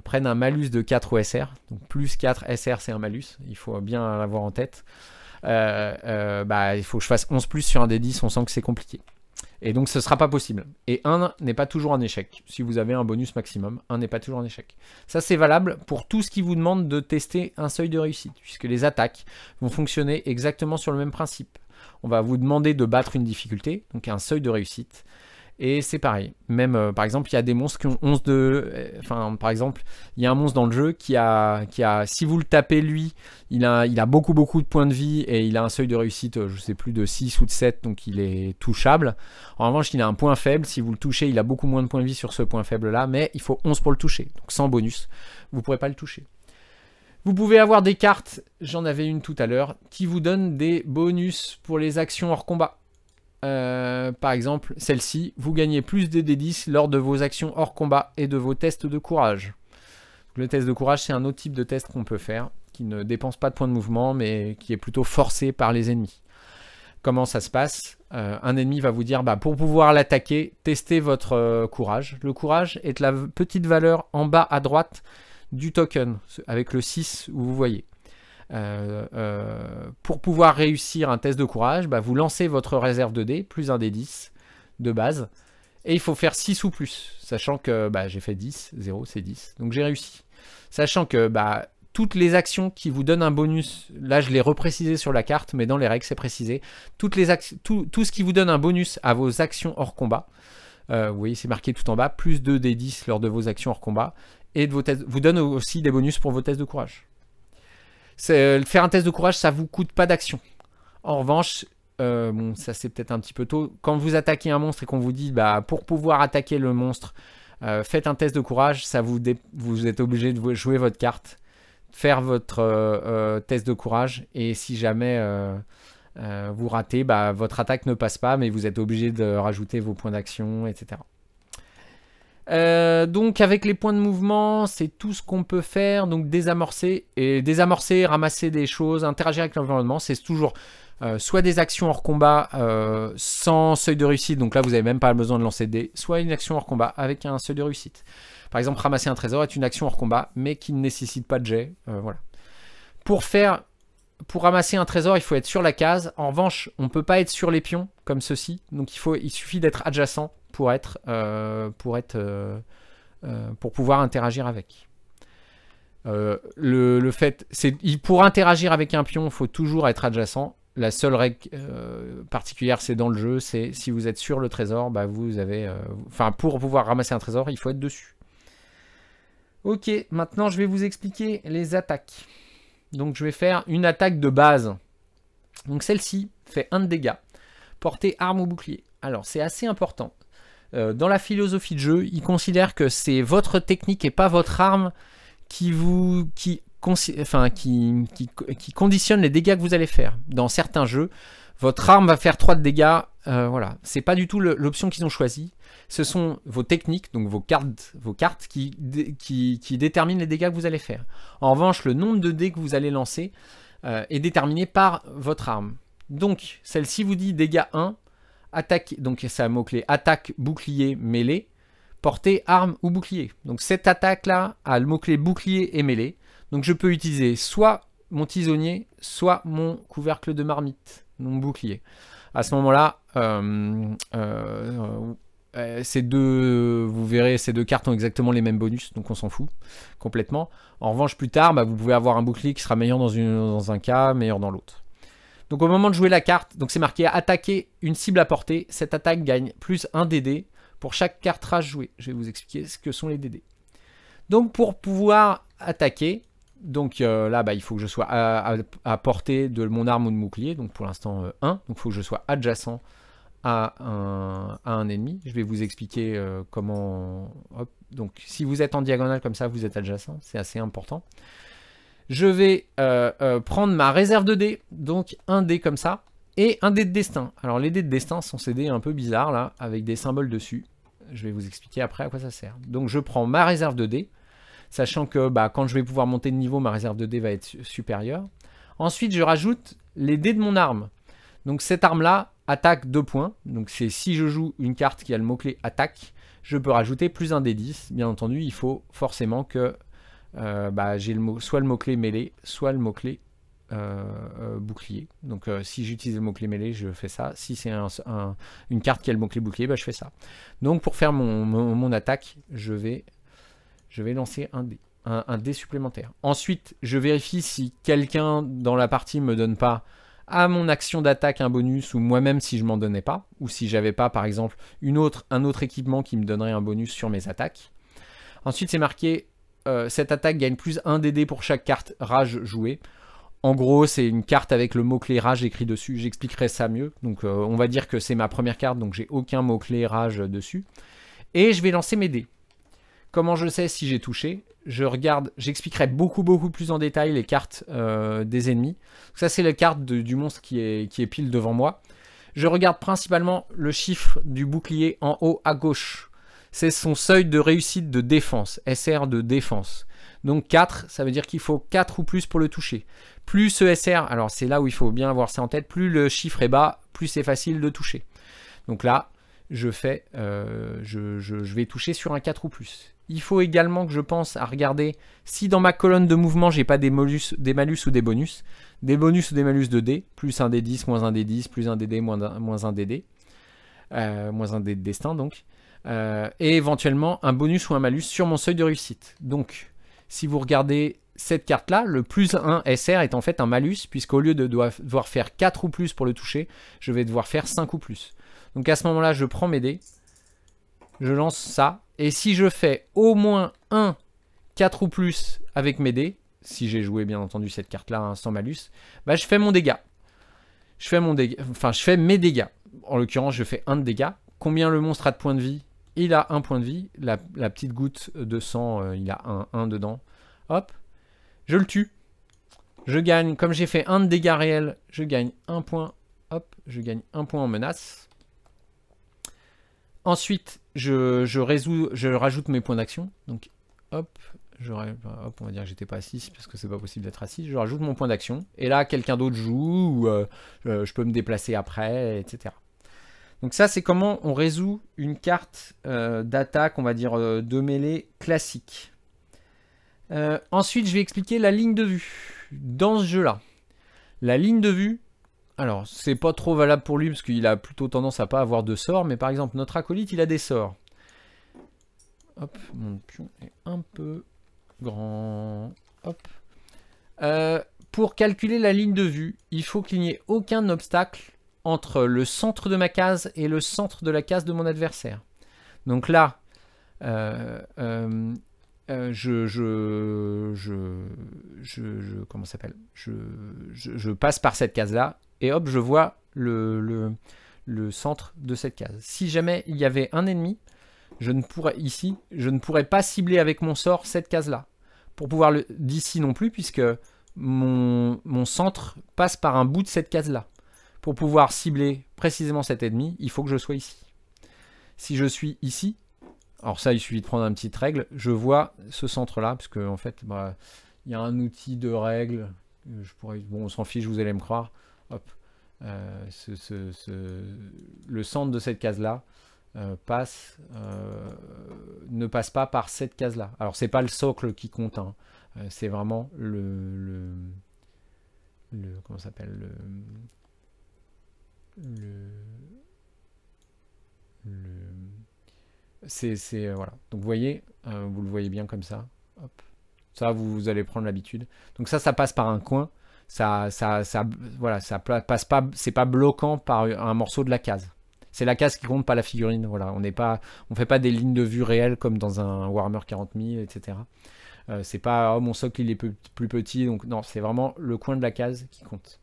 [SPEAKER 1] prennent un malus de 4 au SR. Donc plus 4 SR c'est un malus, il faut bien l'avoir en tête. Euh, euh, bah, il faut que je fasse 11 plus sur un des 10, on sent que c'est compliqué. Et donc ce ne sera pas possible. Et 1 n'est pas toujours un échec. Si vous avez un bonus maximum, un n'est pas toujours un échec. Ça c'est valable pour tout ce qui vous demande de tester un seuil de réussite, puisque les attaques vont fonctionner exactement sur le même principe. On va vous demander de battre une difficulté, donc un seuil de réussite. Et c'est pareil. Même, euh, par exemple, il y a des monstres qui ont 11 de... Euh, enfin, par exemple, il y a un monstre dans le jeu qui a... Qui a si vous le tapez, lui, il a, il a beaucoup, beaucoup de points de vie et il a un seuil de réussite, euh, je sais plus, de 6 ou de 7, donc il est touchable. En revanche, il a un point faible. Si vous le touchez, il a beaucoup moins de points de vie sur ce point faible-là, mais il faut 11 pour le toucher. Donc sans bonus, vous ne pourrez pas le toucher. Vous pouvez avoir des cartes, j'en avais une tout à l'heure, qui vous donnent des bonus pour les actions hors combat. Euh, par exemple, celle-ci, vous gagnez plus de D10 lors de vos actions hors combat et de vos tests de courage. Le test de courage, c'est un autre type de test qu'on peut faire, qui ne dépense pas de points de mouvement, mais qui est plutôt forcé par les ennemis. Comment ça se passe euh, Un ennemi va vous dire, bah, pour pouvoir l'attaquer, testez votre euh, courage. Le courage est la petite valeur en bas à droite du token, avec le 6 où vous voyez. Euh, euh, pour pouvoir réussir un test de courage, bah, vous lancez votre réserve de dés, plus un des 10 de base. Et il faut faire 6 ou plus, sachant que bah, j'ai fait 10, 0 c'est 10, donc j'ai réussi. Sachant que bah, toutes les actions qui vous donnent un bonus, là je l'ai reprécisé sur la carte, mais dans les règles c'est précisé, toutes les tout, tout, ce qui vous donne un bonus à vos actions hors combat, euh, vous voyez c'est marqué tout en bas, plus 2 des 10 lors de vos actions hors combat, et de vos vous donne aussi des bonus pour vos tests de courage. Euh, faire un test de courage, ça vous coûte pas d'action. En revanche, euh, bon, ça c'est peut-être un petit peu tôt. Quand vous attaquez un monstre et qu'on vous dit, bah, pour pouvoir attaquer le monstre, euh, faites un test de courage, ça vous, vous êtes obligé de jouer votre carte, faire votre test de courage, et si jamais vous ratez, bah, votre attaque ne passe pas, mais vous êtes obligé de rajouter vos points d'action, etc. Euh, donc avec les points de mouvement, c'est tout ce qu'on peut faire. Donc désamorcer et désamorcer, ramasser des choses, interagir avec l'environnement, c'est toujours euh, soit des actions hors combat euh, sans seuil de réussite. Donc là, vous n'avez même pas besoin de lancer des. Soit une action hors combat avec un seuil de réussite. Par exemple, ramasser un trésor est une action hors combat, mais qui ne nécessite pas de jet. voilà. Pour faire pour ramasser un trésor, il faut être sur la case. En revanche, on ne peut pas être sur les pions, comme ceci. Donc il, faut, il suffit d'être adjacent pour être, euh, pour être, euh, euh, pour pouvoir interagir avec. le, fait, c'est pour interagir avec un pion, il faut toujours être adjacent. La seule règle particulière, c'est dans le jeu, c'est si vous êtes sur le trésor, bah, vous avez, enfin pour pouvoir ramasser un trésor, il faut être dessus. Ok, maintenant je vais vous expliquer les attaques. Donc je vais faire une attaque de base. Donc celle-ci fait un de dégâts, portée arme au bouclier. Alors c'est assez important. Euh, dans la philosophie de jeu, ils considèrent que c'est votre technique et pas votre arme qui vous qui, enfin, qui, qui, conditionne les dégâts que vous allez faire. Dans certains jeux, votre arme va faire 3 de dégâts. Euh, voilà, c'est pas du tout l'option qu'ils ont choisie. Ce sont vos techniques, donc vos cartes, vos cartes qui, qui, déterminent les dégâts que vous allez faire. En revanche, le nombre de dés que vous allez lancer euh, est déterminé par votre arme. Donc, celle-ci vous dit dégâts 1, attaque, donc c'est un mot-clé, attaque, bouclier, mêlée, portée, arme ou bouclier. Donc cette attaque-là a le mot-clé bouclier et mêlée. Donc je peux utiliser soit mon tisonnier, soit mon couvercle de marmite, mon bouclier. À ce moment-là, euh, euh, euh, ces deux, vous verrez, ces deux cartes ont exactement les mêmes bonus, donc on s'en fout complètement. En revanche, plus tard, bah, vous pouvez avoir un bouclier qui sera meilleur dans, dans un cas, meilleur dans l'autre. Donc au moment de jouer la carte, c'est marqué attaquer une cible à portée, cette attaque gagne plus un DD pour chaque carte rage jouée. Je vais vous expliquer ce que sont les DD. Donc pour pouvoir attaquer, donc euh, là bah, il faut que je sois à, portée de mon arme ou de mon bouclier, donc pour l'instant 1, euh, donc il faut que je sois adjacent à un, ennemi. Je vais vous expliquer euh, comment... Donc si vous êtes en diagonale comme ça, vous êtes adjacent, c'est assez important je vais euh, euh, prendre ma réserve de dés, donc un dé comme ça, et un dé de destin. Alors les dés de destin sont ces dés un peu bizarres là, avec des symboles dessus. Je vais vous expliquer après à quoi ça sert. Donc je prends ma réserve de dés, sachant que bah, quand je vais pouvoir monter de niveau, ma réserve de dés va être supérieure. Ensuite, je rajoute les dés de mon arme. Donc cette arme-là attaque 2 points. Donc c'est si je joue une carte qui a le mot-clé attaque, je peux rajouter plus un dé 10. Bien entendu, il faut forcément que euh, bah, j'ai le mot, soit le mot-clé mêlé, soit le mot-clé euh, euh, bouclier. Donc si j'utilise le mot-clé mêlé, je fais ça. Si c'est un, une carte qui a le mot-clé bouclier, bah, je fais ça. Donc pour faire mon, attaque, je vais, je vais lancer un dé. Un, dé supplémentaire. Ensuite, je vérifie si quelqu'un dans la partie me donne pas à mon action d'attaque un bonus ou moi-même si je m'en donnais pas ou si j'avais pas par exemple une autre, un autre équipement qui me donnerait un bonus sur mes attaques. Ensuite, c'est marqué euh, cette attaque gagne plus 1 DD pour chaque carte rage jouée. En gros, c'est une carte avec le mot-clé rage écrit dessus. J'expliquerai ça mieux. Donc, euh, on va dire que c'est ma première carte, donc j'ai aucun mot-clé rage dessus. Et je vais lancer mes dés. Comment je sais si j'ai touché Je regarde, j'expliquerai beaucoup, beaucoup plus en détail les cartes euh, des ennemis. Ça, c'est la carte du monstre qui est, qui est pile devant moi. Je regarde principalement le chiffre du bouclier en haut à gauche c'est son seuil de réussite de défense, SR de défense. Donc 4, ça veut dire qu'il faut 4 ou plus pour le toucher. Plus ce SR, alors c'est là où il faut bien avoir ça en tête, plus le chiffre est bas, plus c'est facile de toucher. Donc là, je fais, euh, je, vais toucher sur un 4 ou plus. Il faut également que je pense à regarder si dans ma colonne de mouvement, j'ai pas des, des malus ou des bonus. Des bonus ou des malus de D, plus un D10, moins un D10, plus un DD, moins un, moins un DD. Euh, moins un D de destin donc. Euh, et éventuellement un bonus ou un malus sur mon seuil de réussite. Donc, si vous regardez cette carte-là, le plus 1 SR est en fait un malus, puisqu'au lieu de devoir faire 4 ou plus pour le toucher, je vais devoir faire 5 ou plus. Donc à ce moment-là, je prends mes dés, je lance ça, et si je fais au moins 1, 4 ou plus avec mes dés, si j'ai joué bien entendu cette carte-là hein, sans malus, bah je fais mon dégât. Je fais, mon enfin, je fais mes dégâts. En l'occurrence, je fais 1 de dégâts. Combien le monstre a de points de vie il a un point de vie, la, petite goutte de sang, euh, il a un dedans. Hop, je le tue. Je gagne, comme j'ai fait un de dégâts réels, je gagne un point. Hop, je gagne un point en menace. Ensuite, je, je, résous, je rajoute mes points d'action. Donc, hop, on va dire que j'étais pas à parce que c'est pas possible d'être à Je rajoute mon point d'action. Et là, quelqu'un d'autre joue, ou, euh, euh, je peux me déplacer après, etc. Donc ça, c'est comment on résout une carte euh, d'attaque, on va dire, euh, de mêlée classique. Euh, ensuite, je vais expliquer la ligne de vue dans ce jeu-là. La ligne de vue, alors, c'est pas trop valable pour lui, parce qu'il a plutôt tendance à pas avoir de sorts, mais par exemple, notre acolyte, il a des sorts. Hop, mon pion est un peu grand. Hop. pour calculer la ligne de vue, il faut qu'il n'y ait aucun obstacle entre le centre de ma case et le centre de la case de mon adversaire. Donc là, euh, euh, euh, je, je, je, comment s'appelle je, passe par cette case-là et hop, je vois le, le, le, centre de cette case. Si jamais il y avait un ennemi, je ne pourrais ici, je ne pourrais pas cibler avec mon sort cette case-là. Pour pouvoir le d'ici non plus, puisque mon, mon centre passe par un bout de cette case-là pour pouvoir cibler précisément cet ennemi, il faut que je sois ici. Si je suis ici, alors ça, il suffit de prendre une petite règle, je vois ce centre-là, parce qu'en en fait, bah, il y a un outil de règle, je pourrais, bon, on s'en fiche, vous allez me croire, hop, euh, le centre de cette case-là euh, passe, euh, ne passe pas par cette case-là. Alors, c'est pas le socle qui compte, hein. c'est vraiment le, le, le comment s'appelle, le le, c'est euh, voilà. Donc vous voyez, euh, vous le voyez bien comme ça. Ça, vous, allez prendre l'habitude. Donc ça, ça passe par un coin. Ça, ça, ça, voilà, ça passe pas. C'est pas bloquant par un morceau de la case. C'est la case qui compte, pas la figurine. Voilà, on n'est pas, on fait pas des lignes de vue réelles comme dans un Warhammer 40 000, etc. c'est pas oh, mon socle il est plus petit, donc non, c'est vraiment le coin de la case qui compte.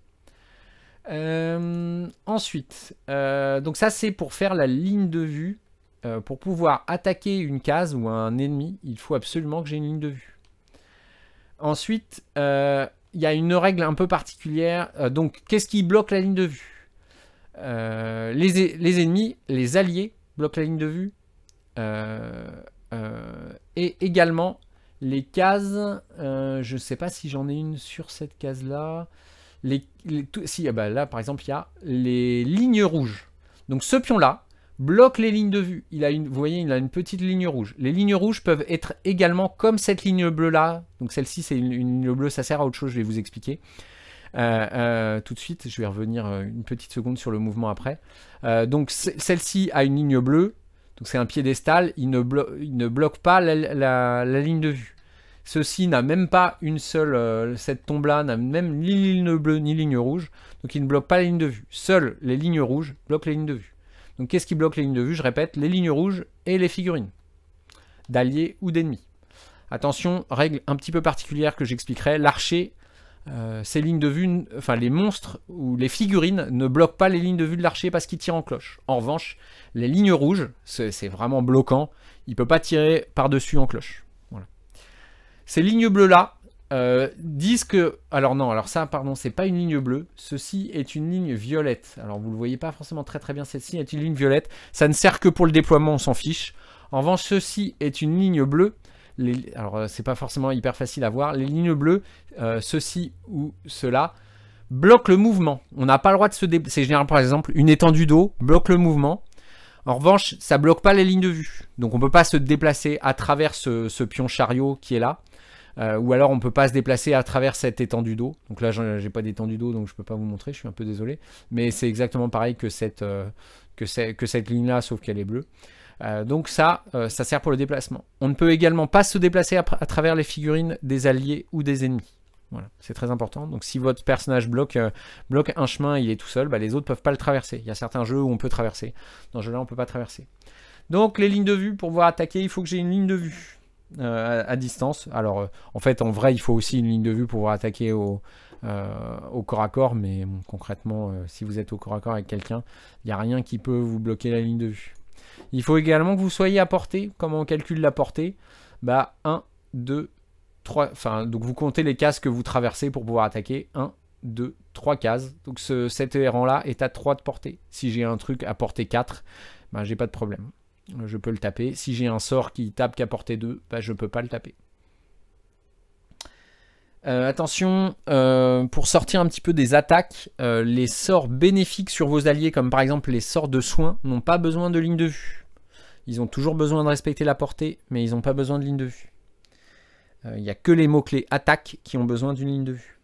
[SPEAKER 1] Euh, ensuite, euh, donc ça c'est pour faire la ligne de vue. Euh, pour pouvoir attaquer une case ou un ennemi, il faut absolument que j'ai une ligne de vue. Ensuite, il y a une règle un peu particulière. donc, qu'est-ce qui bloque la ligne de vue les, e-, les, ennemis, les alliés bloquent la ligne de vue. et également, les cases... je ne sais pas si j'en ai une sur cette case-là. Ah bah là par exemple, il y a les lignes rouges. Donc ce pion-là bloque les lignes de vue. Il a une, vous voyez, il a une petite ligne rouge. Les lignes rouges peuvent être également comme cette ligne bleue-là. Donc celle-ci, c'est une, ligne bleue, ça sert à autre chose, je vais vous expliquer. Euh, euh, tout de suite, je vais revenir euh, une petite seconde sur le mouvement après. donc celle-ci a une ligne bleue, donc c'est un piédestal, il ne, bloque pas la ligne de vue. Ceci n'a même pas une seule, euh, cette tombe-là n'a même ni ligne bleue ni ligne rouge, donc il ne bloque pas les lignes de vue. Seules les lignes rouges bloquent les lignes de vue. Donc qu'est-ce qui bloque les lignes de vue Je répète, les lignes rouges et les figurines, d'alliés ou d'ennemis. Attention, règle un petit peu particulière que j'expliquerai, l'archer, euh, ces lignes de vue, enfin les monstres ou les figurines ne bloquent pas les lignes de vue de l'archer parce qu'il tire en cloche. En revanche, les lignes rouges, c'est vraiment bloquant, il ne peut pas tirer par-dessus en cloche. Ces lignes bleues-là euh, disent que... Alors non, alors ça, pardon, c'est pas une ligne bleue. Ceci est une ligne violette. Alors vous le voyez pas forcément très très bien, celle-ci est une ligne violette. Ça ne sert que pour le déploiement, on s'en fiche. En revanche, ceci est une ligne bleue. alors Alors euh, c'est pas forcément hyper facile à voir. Les lignes bleues, euh, ceci ou cela, bloquent le mouvement. On n'a pas le droit de se déplacer. C'est généralement par exemple, une étendue d'eau bloque le mouvement. En revanche, ça bloque pas les lignes de vue. Donc on ne peut pas se déplacer à travers ce, pion chariot qui est là. Euh, ou alors on ne peut pas se déplacer à travers cette étendue d'eau. Donc là j'ai pas d'étendue d'eau donc je peux pas vous montrer, je suis un peu désolé. Mais c'est exactement pareil que cette, euh, que, ligne là sauf qu'elle est bleue. Euh, donc ça, ça sert pour le déplacement. On ne peut également pas se déplacer à, travers les figurines des alliés ou des ennemis. Voilà, c'est très important. Donc si votre personnage bloque, bloque un chemin il est tout seul, bah, les autres ne peuvent pas le traverser. Il y a certains jeux où on peut traverser. Dans ce jeu-là, on ne peut pas traverser. Donc les lignes de vue, pour pouvoir attaquer, il faut que j'ai une ligne de vue. Euh, à, distance. Alors, euh, en fait, en vrai, il faut aussi une ligne de vue pour pouvoir attaquer euh, au, corps à corps, mais concrètement, si vous êtes au corps à corps avec quelqu'un, il n'y a rien qui peut vous bloquer la ligne de vue. Il faut également que vous soyez à portée. Comment on calcule la portée Bah 1, 2, 3. Enfin, donc vous comptez les cases que vous traversez pour pouvoir attaquer. 1, 2, 3 cases. Donc ce, cet errant là est à 3 de portée. Si j'ai un truc à portée 4, ben bah, j'ai pas de problème je peux le taper. Si j'ai un sort qui tape qu'à portée 2, je bah, je peux pas le taper. Euh, attention, euh, pour sortir un petit peu des attaques, euh, les sorts bénéfiques sur vos alliés, comme par exemple les sorts de soins, n'ont pas besoin de ligne de vue. Ils ont toujours besoin de respecter la portée, mais ils n'ont pas besoin de ligne de vue. Il n'y a que les mots-clés attaque qui ont besoin d'une ligne de vue.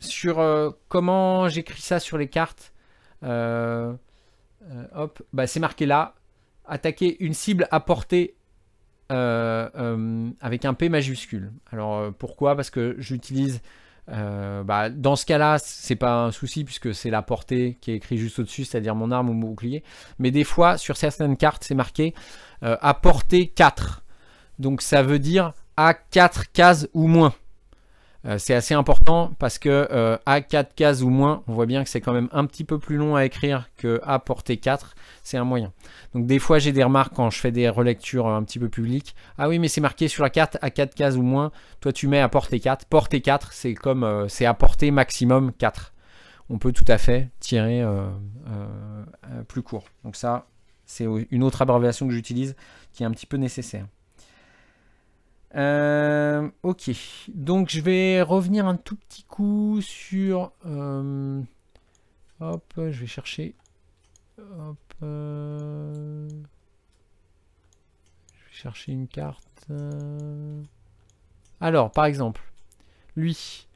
[SPEAKER 1] sur comment j'écris ça sur les cartes, euh, hop, bah, c'est marqué là. Attaquer une cible à portée euh, euh, avec un P majuscule. Alors pourquoi Parce que j'utilise. Bah, dans ce cas-là, c'est pas un souci puisque c'est la portée qui est écrite juste au-dessus, c'est-à-dire mon arme ou mon bouclier. Mais des fois, sur certaines cartes, c'est marqué à portée 4. Donc ça veut dire à 4 cases ou moins. Euh, c'est assez important parce que à euh, 4 cases ou moins, on voit bien que c'est quand même un petit peu plus long à écrire que à portée 4, c'est un moyen. Donc des fois j'ai des remarques quand je fais des relectures euh, un petit peu publiques. Ah oui mais c'est marqué sur la carte à 4 cases ou moins, toi tu mets à portée 4. Portée 4 c'est comme c'est à portée maximum 4. On peut tout à fait tirer plus court. Donc ça c'est une autre abréviation que j'utilise qui est un petit peu nécessaire. Euh, ok, donc je vais revenir un tout petit coup sur... Euh, hop, je vais chercher... Hop, euh, je vais chercher une carte. Alors, par exemple, lui.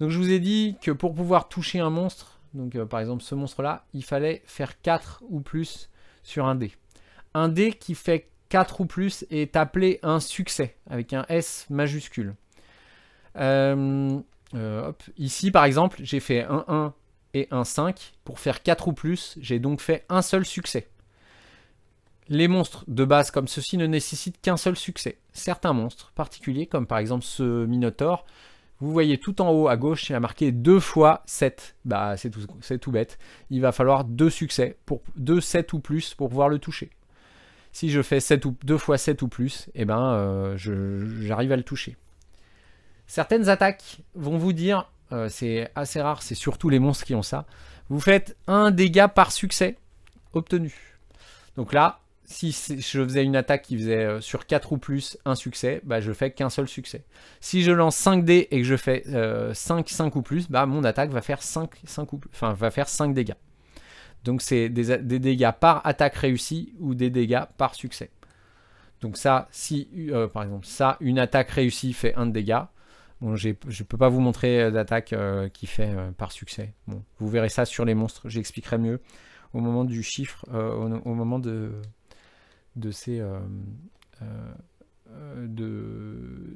[SPEAKER 1] Donc je vous ai dit que pour pouvoir toucher un monstre, donc par exemple ce monstre-là, il fallait faire 4 ou plus sur un dé. Un dé qui fait 4 ou plus est appelé un succès, avec un S majuscule. Euh, euh, Ici, par exemple, j'ai fait un 1 et un 5. Pour faire 4 ou plus, j'ai donc fait un seul succès. Les monstres de base comme ceci ne nécessitent qu'un seul succès. Certains monstres particuliers, comme par exemple ce Minotaur, vous voyez tout en haut à gauche, il a marqué 2 fois 7. Bah, c'est tout, tout, bête. Il va falloir 2 succès, pour 2 7 ou plus pour pouvoir le toucher. Si je fais ou, 2 fois 7 ou plus, eh ben, euh, j'arrive à le toucher. Certaines attaques vont vous dire, euh, c'est assez rare, c'est surtout les monstres qui ont ça, vous faites un dégât par succès obtenu. Donc là, si je faisais une attaque qui faisait euh, sur 4 ou plus un succès, je bah, je fais qu'un seul succès. Si je lance 5 dés et que je fais 5, 5 ou plus, bah, mon attaque va faire 5, 5 ou va faire 5 dégâts. Donc c'est des, dégâts par attaque réussie ou des dégâts par succès. Donc ça, si euh, par exemple ça, une attaque réussie fait un dégât. Bon, je ne peux pas vous montrer euh, d'attaque euh, qui fait par succès. Bon, vous verrez ça sur les monstres, j'expliquerai mieux au moment du chiffre, au, moment de, de ces...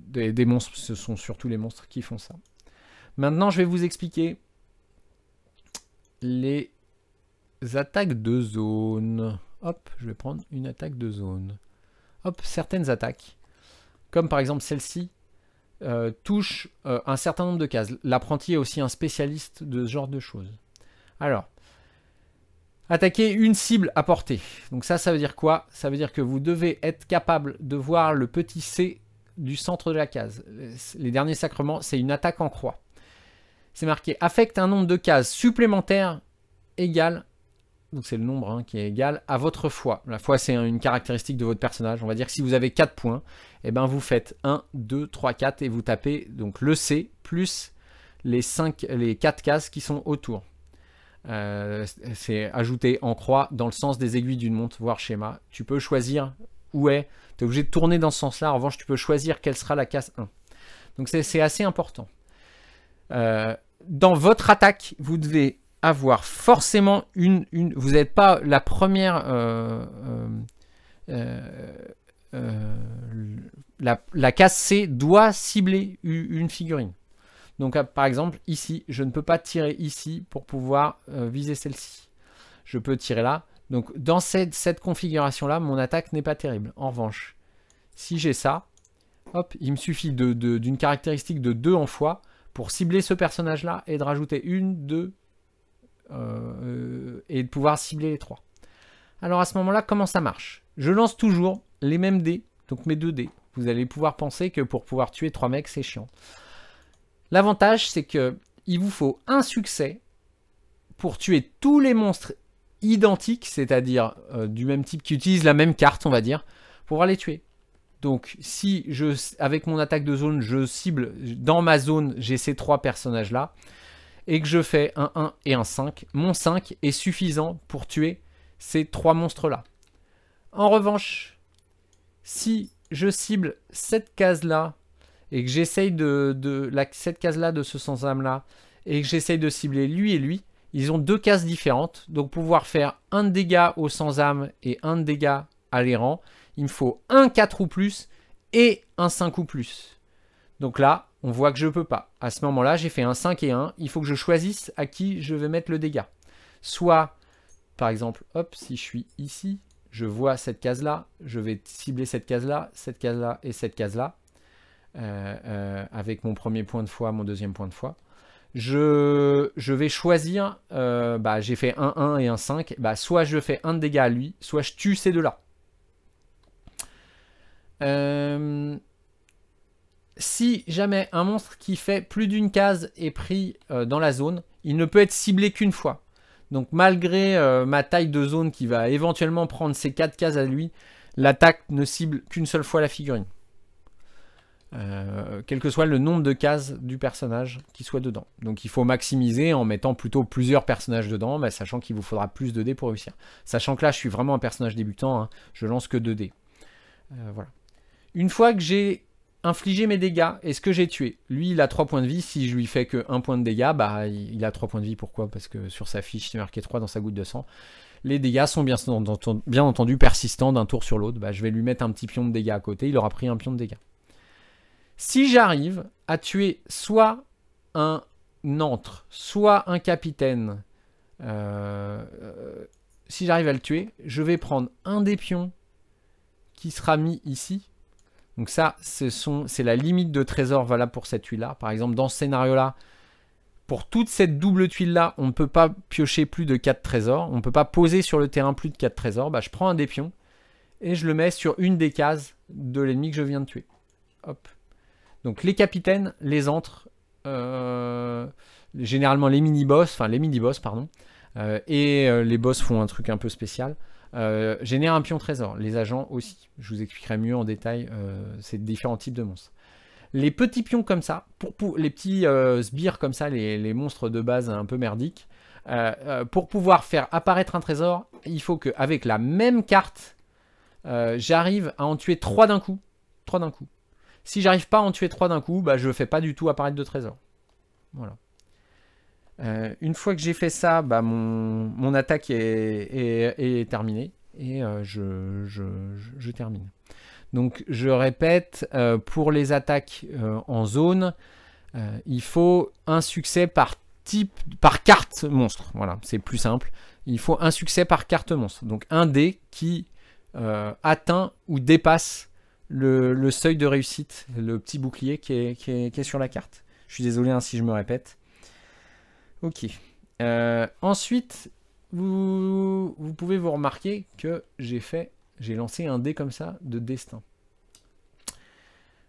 [SPEAKER 1] des monstres, ce sont surtout les monstres qui font ça. Maintenant, je vais vous expliquer les attaques de zone. Hop, je vais prendre une attaque de zone. Hop, certaines attaques, comme par exemple celle-ci, euh, touche touchent un certain nombre de cases. L'apprenti est aussi un spécialiste de ce genre de choses. Alors, attaquer une cible à portée. Donc ça, ça veut dire quoi Ça veut dire que vous devez être capable de voir le petit C du centre de la case. Les derniers sacrements, c'est une attaque en croix. C'est marqué affecte un nombre de cases supplémentaires égal donc c'est le nombre hein, qui est égal à votre foi. La foi, c'est une caractéristique de votre personnage. On va dire que si vous avez 4 points, eh ben vous faites 1, 2, 3, 4 et vous tapez donc le C plus les, cinq, les 4 cases qui sont autour. Euh, c'est ajouté en croix dans le sens des aiguilles d'une montre, voire schéma. Tu peux choisir où est. Tu es obligé de tourner dans ce sens-là. En revanche, tu peux choisir quelle sera la case 1. Donc c'est assez important. Euh, dans votre attaque, vous devez avoir forcément une... une vous n'êtes pas la première... Euh, euh, euh, la, la case C doit cibler une figurine. Donc par exemple ici, je ne peux pas tirer ici pour pouvoir viser celle-ci. Je peux tirer là. Donc dans cette, cette configuration-là, mon attaque n'est pas terrible. En revanche, si j'ai ça, hop, il me suffit d'une de, d'une caractéristique de 2 en fois pour cibler ce personnage-là et de rajouter une, deux, euh, et de pouvoir cibler les trois. Alors à ce moment-là, comment ça marche Je lance toujours les mêmes dés, donc mes deux dés. Vous allez pouvoir penser que pour pouvoir tuer trois mecs, c'est chiant. L'avantage, c'est que il vous faut un succès pour tuer tous les monstres identiques, c'est-à-dire euh, du même type qui utilisent la même carte, on va dire, pour les tuer. Donc si je, avec mon attaque de zone, je cible dans ma zone, j'ai ces trois personnages-là, et que je fais un 1 et un 5, mon 5 est suffisant pour tuer ces trois monstres-là. En revanche, si je cible cette case-là, et que j'essaye de, cette case-là de ce sans-âme-là, et que j'essaye de cibler lui et lui, ils ont deux cases différentes. Donc pouvoir faire un dégât au sans-âme et un dégât à l'errant, il me faut un 4 ou plus et un 5 ou plus. Donc là, on voit que je peux pas. À ce moment-là, j'ai fait un 5 et 1. Il faut que je choisisse à qui je vais mettre le dégât. Soit, par exemple, hop, si je suis ici, je vois cette case-là, je vais cibler cette case-là, cette case-là et cette case-là. Euh, euh, avec mon premier point de foi, mon deuxième point de foi. Je, vais choisir, euh, bah, j'ai fait un 1 et un 5, bah, soit je fais un de dégâts à lui, soit je tue ces deux-là. Euh, si jamais un monstre qui fait plus d'une case est pris euh, dans la zone, il ne peut être ciblé qu'une fois. Donc malgré euh, ma taille de zone qui va éventuellement prendre ces 4 cases à lui, l'attaque ne cible qu'une seule fois la figurine. Euh, quel que soit le nombre de cases du personnage qui soit dedans. Donc il faut maximiser en mettant plutôt plusieurs personnages dedans, mais sachant qu'il vous faudra plus de dés pour réussir. Sachant que là je suis vraiment un personnage débutant, hein, je lance que 2 dés. voilà. Une fois que j'ai infliger mes dégâts. Est-ce que j'ai tué Lui, il a 3 points de vie. Si je lui fais que 1 point de dégâts, bah, il a 3 points de vie. Pourquoi Parce que sur sa fiche, c'est marqué 3 dans sa goutte de sang. Les dégâts sont bien, entendu persistants d'un tour sur l'autre. Bah, je vais lui mettre un petit pion de dégâts à côté. Il aura pris un pion de dégâts. Si j'arrive à tuer soit un antre, soit un capitaine, euh, euh, si j'arrive à le tuer, je vais prendre un des pions qui sera mis ici donc ça, c'est la limite de trésor valable pour cette tuile-là. Par exemple, dans ce scénario-là, pour toute cette double tuile-là, on ne peut pas piocher plus de 4 trésors. On ne peut pas poser sur le terrain plus de 4 trésors. Bah, je prends un des pions et je le mets sur une des cases de l'ennemi que je viens de tuer. Hop. Donc les capitaines, les entres, euh, généralement les mini-boss, enfin les mini-boss, pardon, euh, et euh, les boss font un truc un peu spécial. Euh, génère un pion trésor, les agents aussi. Je vous expliquerai mieux en détail euh, ces différents types de monstres. Les petits pions comme ça, pour, les petits euh, sbires comme ça, les, monstres de base un peu merdiques, pour pouvoir faire apparaître un trésor, il faut qu'avec la même carte, j'arrive à en tuer trois d'un coup. 3 d'un coup. Si j'arrive pas à en tuer trois d'un coup, bah, je fais pas du tout apparaître de trésor. Voilà. Euh, une fois que j'ai fait ça, bah, mon, attaque est, terminée et euh, je, termine. Donc je répète, euh, pour les attaques en zone, il faut un succès par type, par carte monstre. Voilà, c'est plus simple. Il faut un succès par carte monstre. Donc un dé qui atteint ou dépasse le, seuil de réussite, le petit bouclier qui est, est sur la carte. Je suis désolé hein, si je me répète. Ok. Euh, ensuite, vous, pouvez vous remarquer que j'ai fait, j'ai lancé un dé comme ça de destin.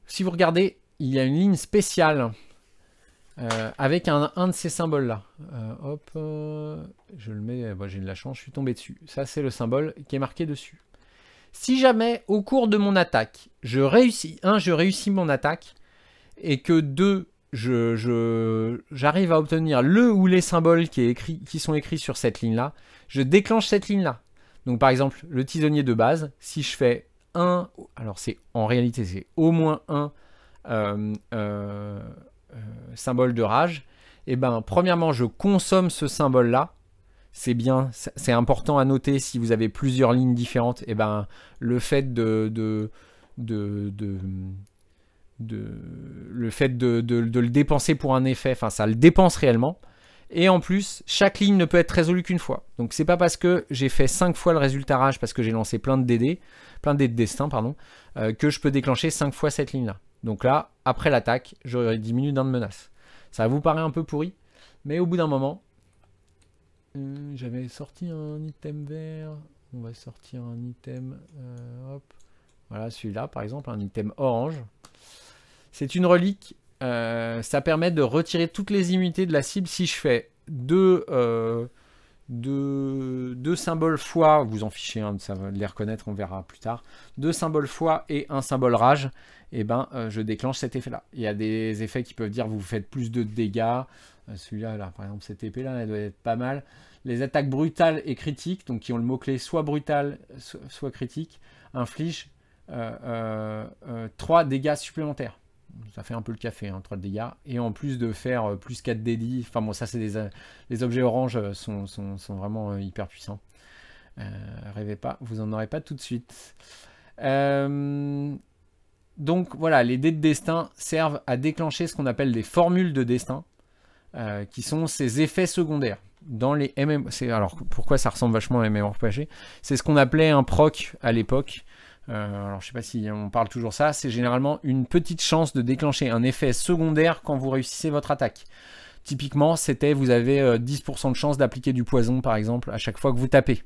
[SPEAKER 1] Si vous regardez, il y a une ligne spéciale euh, avec un, de ces symboles là. Euh, hop, je le mets, j'ai de la chance, je suis tombé dessus. Ça c'est le symbole qui est marqué dessus. Si jamais au cours de mon attaque, je réussis, un, je réussis mon attaque, et que deux, j'arrive je, j'arrive à obtenir le ou les symboles qui, est écrit, qui sont écrits sur cette ligne-là, je déclenche cette ligne-là. Donc par exemple, le tisonnier de base, si je fais un... alors c'est en réalité c'est au moins un euh, euh, euh, symbole de rage, et eh ben premièrement je consomme ce symbole-là, c'est bien, c'est important à noter si vous avez plusieurs lignes différentes, et eh ben le fait de, de de le fait de, le dépenser pour un effet, enfin ça le dépense réellement. Et en plus, chaque ligne ne peut être résolue qu'une fois. Donc c'est pas parce que j'ai fait 5 fois le résultat rage parce que j'ai lancé plein de DD, plein de dés de destin, pardon, euh, que je peux déclencher 5 fois cette ligne-là. Donc là, après l'attaque, j'aurai 10 minutes d'un de menace. Ça vous paraît un peu pourri, mais au bout d'un moment, euh, j'avais sorti un item vert. On va sortir un item, euh, hop. Voilà, celui-là par exemple, un item orange. C'est une relique. Euh, ça permet de retirer toutes les immunités de la cible. Si je fais euh, deux, deux, symboles foi, vous en fichez un, ça va les reconnaître, on verra plus tard. Deux symboles foi et un symbole rage, et eh ben euh, je déclenche cet effet-là. Il y a des effets qui peuvent dire vous faites plus de dégâts. Celui-là, par exemple, cette épée-là, elle doit être pas mal. Les attaques brutales et critiques, donc qui ont le mot-clé soit brutal, soit critique, infligent trois dégâts supplémentaires ça fait un peu le café, 3 hein, dégâts. Et en plus de faire euh, plus 4 dédits, enfin bon, ça c'est des... Euh, les objets oranges euh, sont, vraiment hyper puissants. rêvez pas, vous en aurez pas tout de suite. donc voilà, les dés de destin servent à déclencher ce qu'on appelle des formules de destin, qui sont ces effets secondaires dans les Alors pourquoi ça ressemble vachement à MMORPG C'est ce qu'on appelait un proc à l'époque. Euh, alors je sais pas si on parle toujours ça, c'est généralement une petite chance de déclencher un effet secondaire quand vous réussissez votre attaque. Typiquement, c'était vous avez 10% euh, de chance d'appliquer du poison par exemple à chaque fois que vous tapez.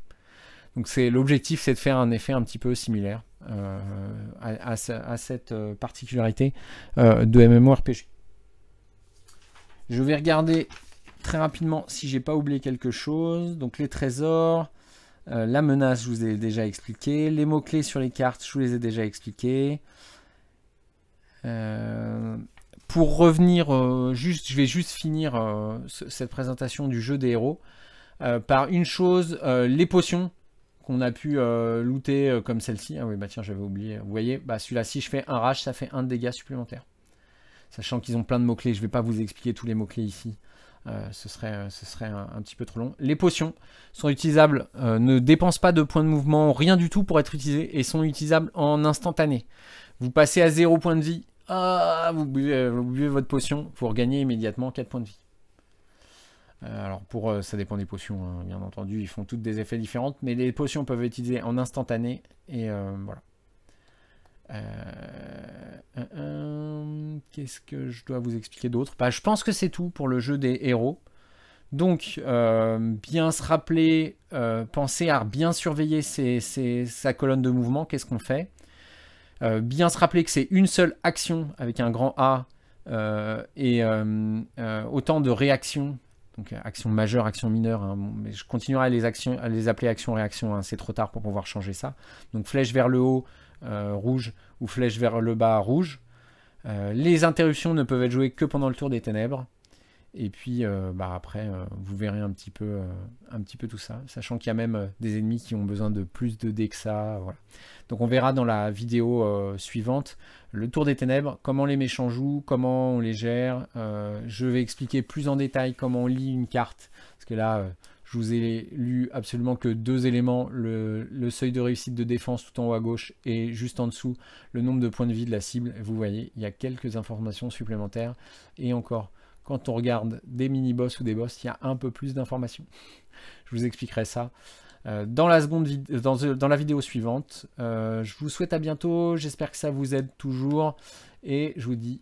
[SPEAKER 1] Donc c'est l'objectif, c'est de faire un effet un petit peu similaire euh, à, cette particularité de MMORPG. Je vais regarder très rapidement si j'ai pas oublié quelque chose. Donc les trésors. Euh, la menace, je vous ai déjà expliqué. Les mots-clés sur les cartes, je vous les ai déjà expliqués. Euh, pour revenir, euh, juste, je vais juste finir cette présentation du jeu des héros par une chose, les potions qu'on a pu looter comme celle-ci. Ah oui, bah tiens, j'avais oublié. Vous voyez, bah celui-là, si je fais un rage, ça fait un dégât supplémentaire. Sachant qu'ils ont plein de mots-clés, je ne vais pas vous expliquer tous les mots-clés ici. Euh, ce serait, euh, ce serait un, petit peu trop long. Les potions sont utilisables, euh, ne dépensent pas de points de mouvement, rien du tout pour être utilisées, et sont utilisables en instantané. Vous passez à 0 point de vie, ah, vous, buvez, votre potion pour gagner immédiatement 4 points de vie. alors pour ça dépend des potions, hein, bien entendu, ils font toutes des effets différents, mais les potions peuvent être utilisées en instantané, et voilà. Euh, qu'est-ce que je dois vous expliquer d'autre bah, Je pense que c'est tout pour le jeu des héros. Donc, euh, bien se rappeler, euh, penser à bien surveiller sa colonne de mouvement, qu'est-ce qu'on fait euh, Bien se rappeler que c'est une seule action avec un grand A et autant de réactions. Donc, action majeure, action mineure. Hein, mais je continuerai à les, actions, les appeler actions réaction hein, c'est trop tard pour pouvoir changer ça. Donc, flèche vers le haut, euh, rouge ou flèche vers le bas rouge. Euh, les interruptions ne peuvent être jouées que pendant le tour des ténèbres. Et puis euh, bah, après, vous verrez un petit, peu, un petit peu tout ça, sachant qu'il y a même des ennemis qui ont besoin de plus de dés que ça. Voilà. Donc on verra dans la vidéo suivante le tour des ténèbres, comment les méchants jouent, comment on les gère. je vais expliquer plus en détail comment on lit une carte, parce que là, je vous ai lu absolument que deux éléments, le, seuil de réussite de défense tout en haut à gauche et juste en dessous, le nombre de points de vie de la cible. Vous voyez, il y a quelques informations supplémentaires. Et encore, quand on regarde des mini-boss ou des boss, il y a un peu plus d'informations. Je vous expliquerai ça. Euh, dans, la seconde euh, dans, la vidéo suivante, euh, je vous souhaite à bientôt, j'espère que ça vous aide toujours et je vous dis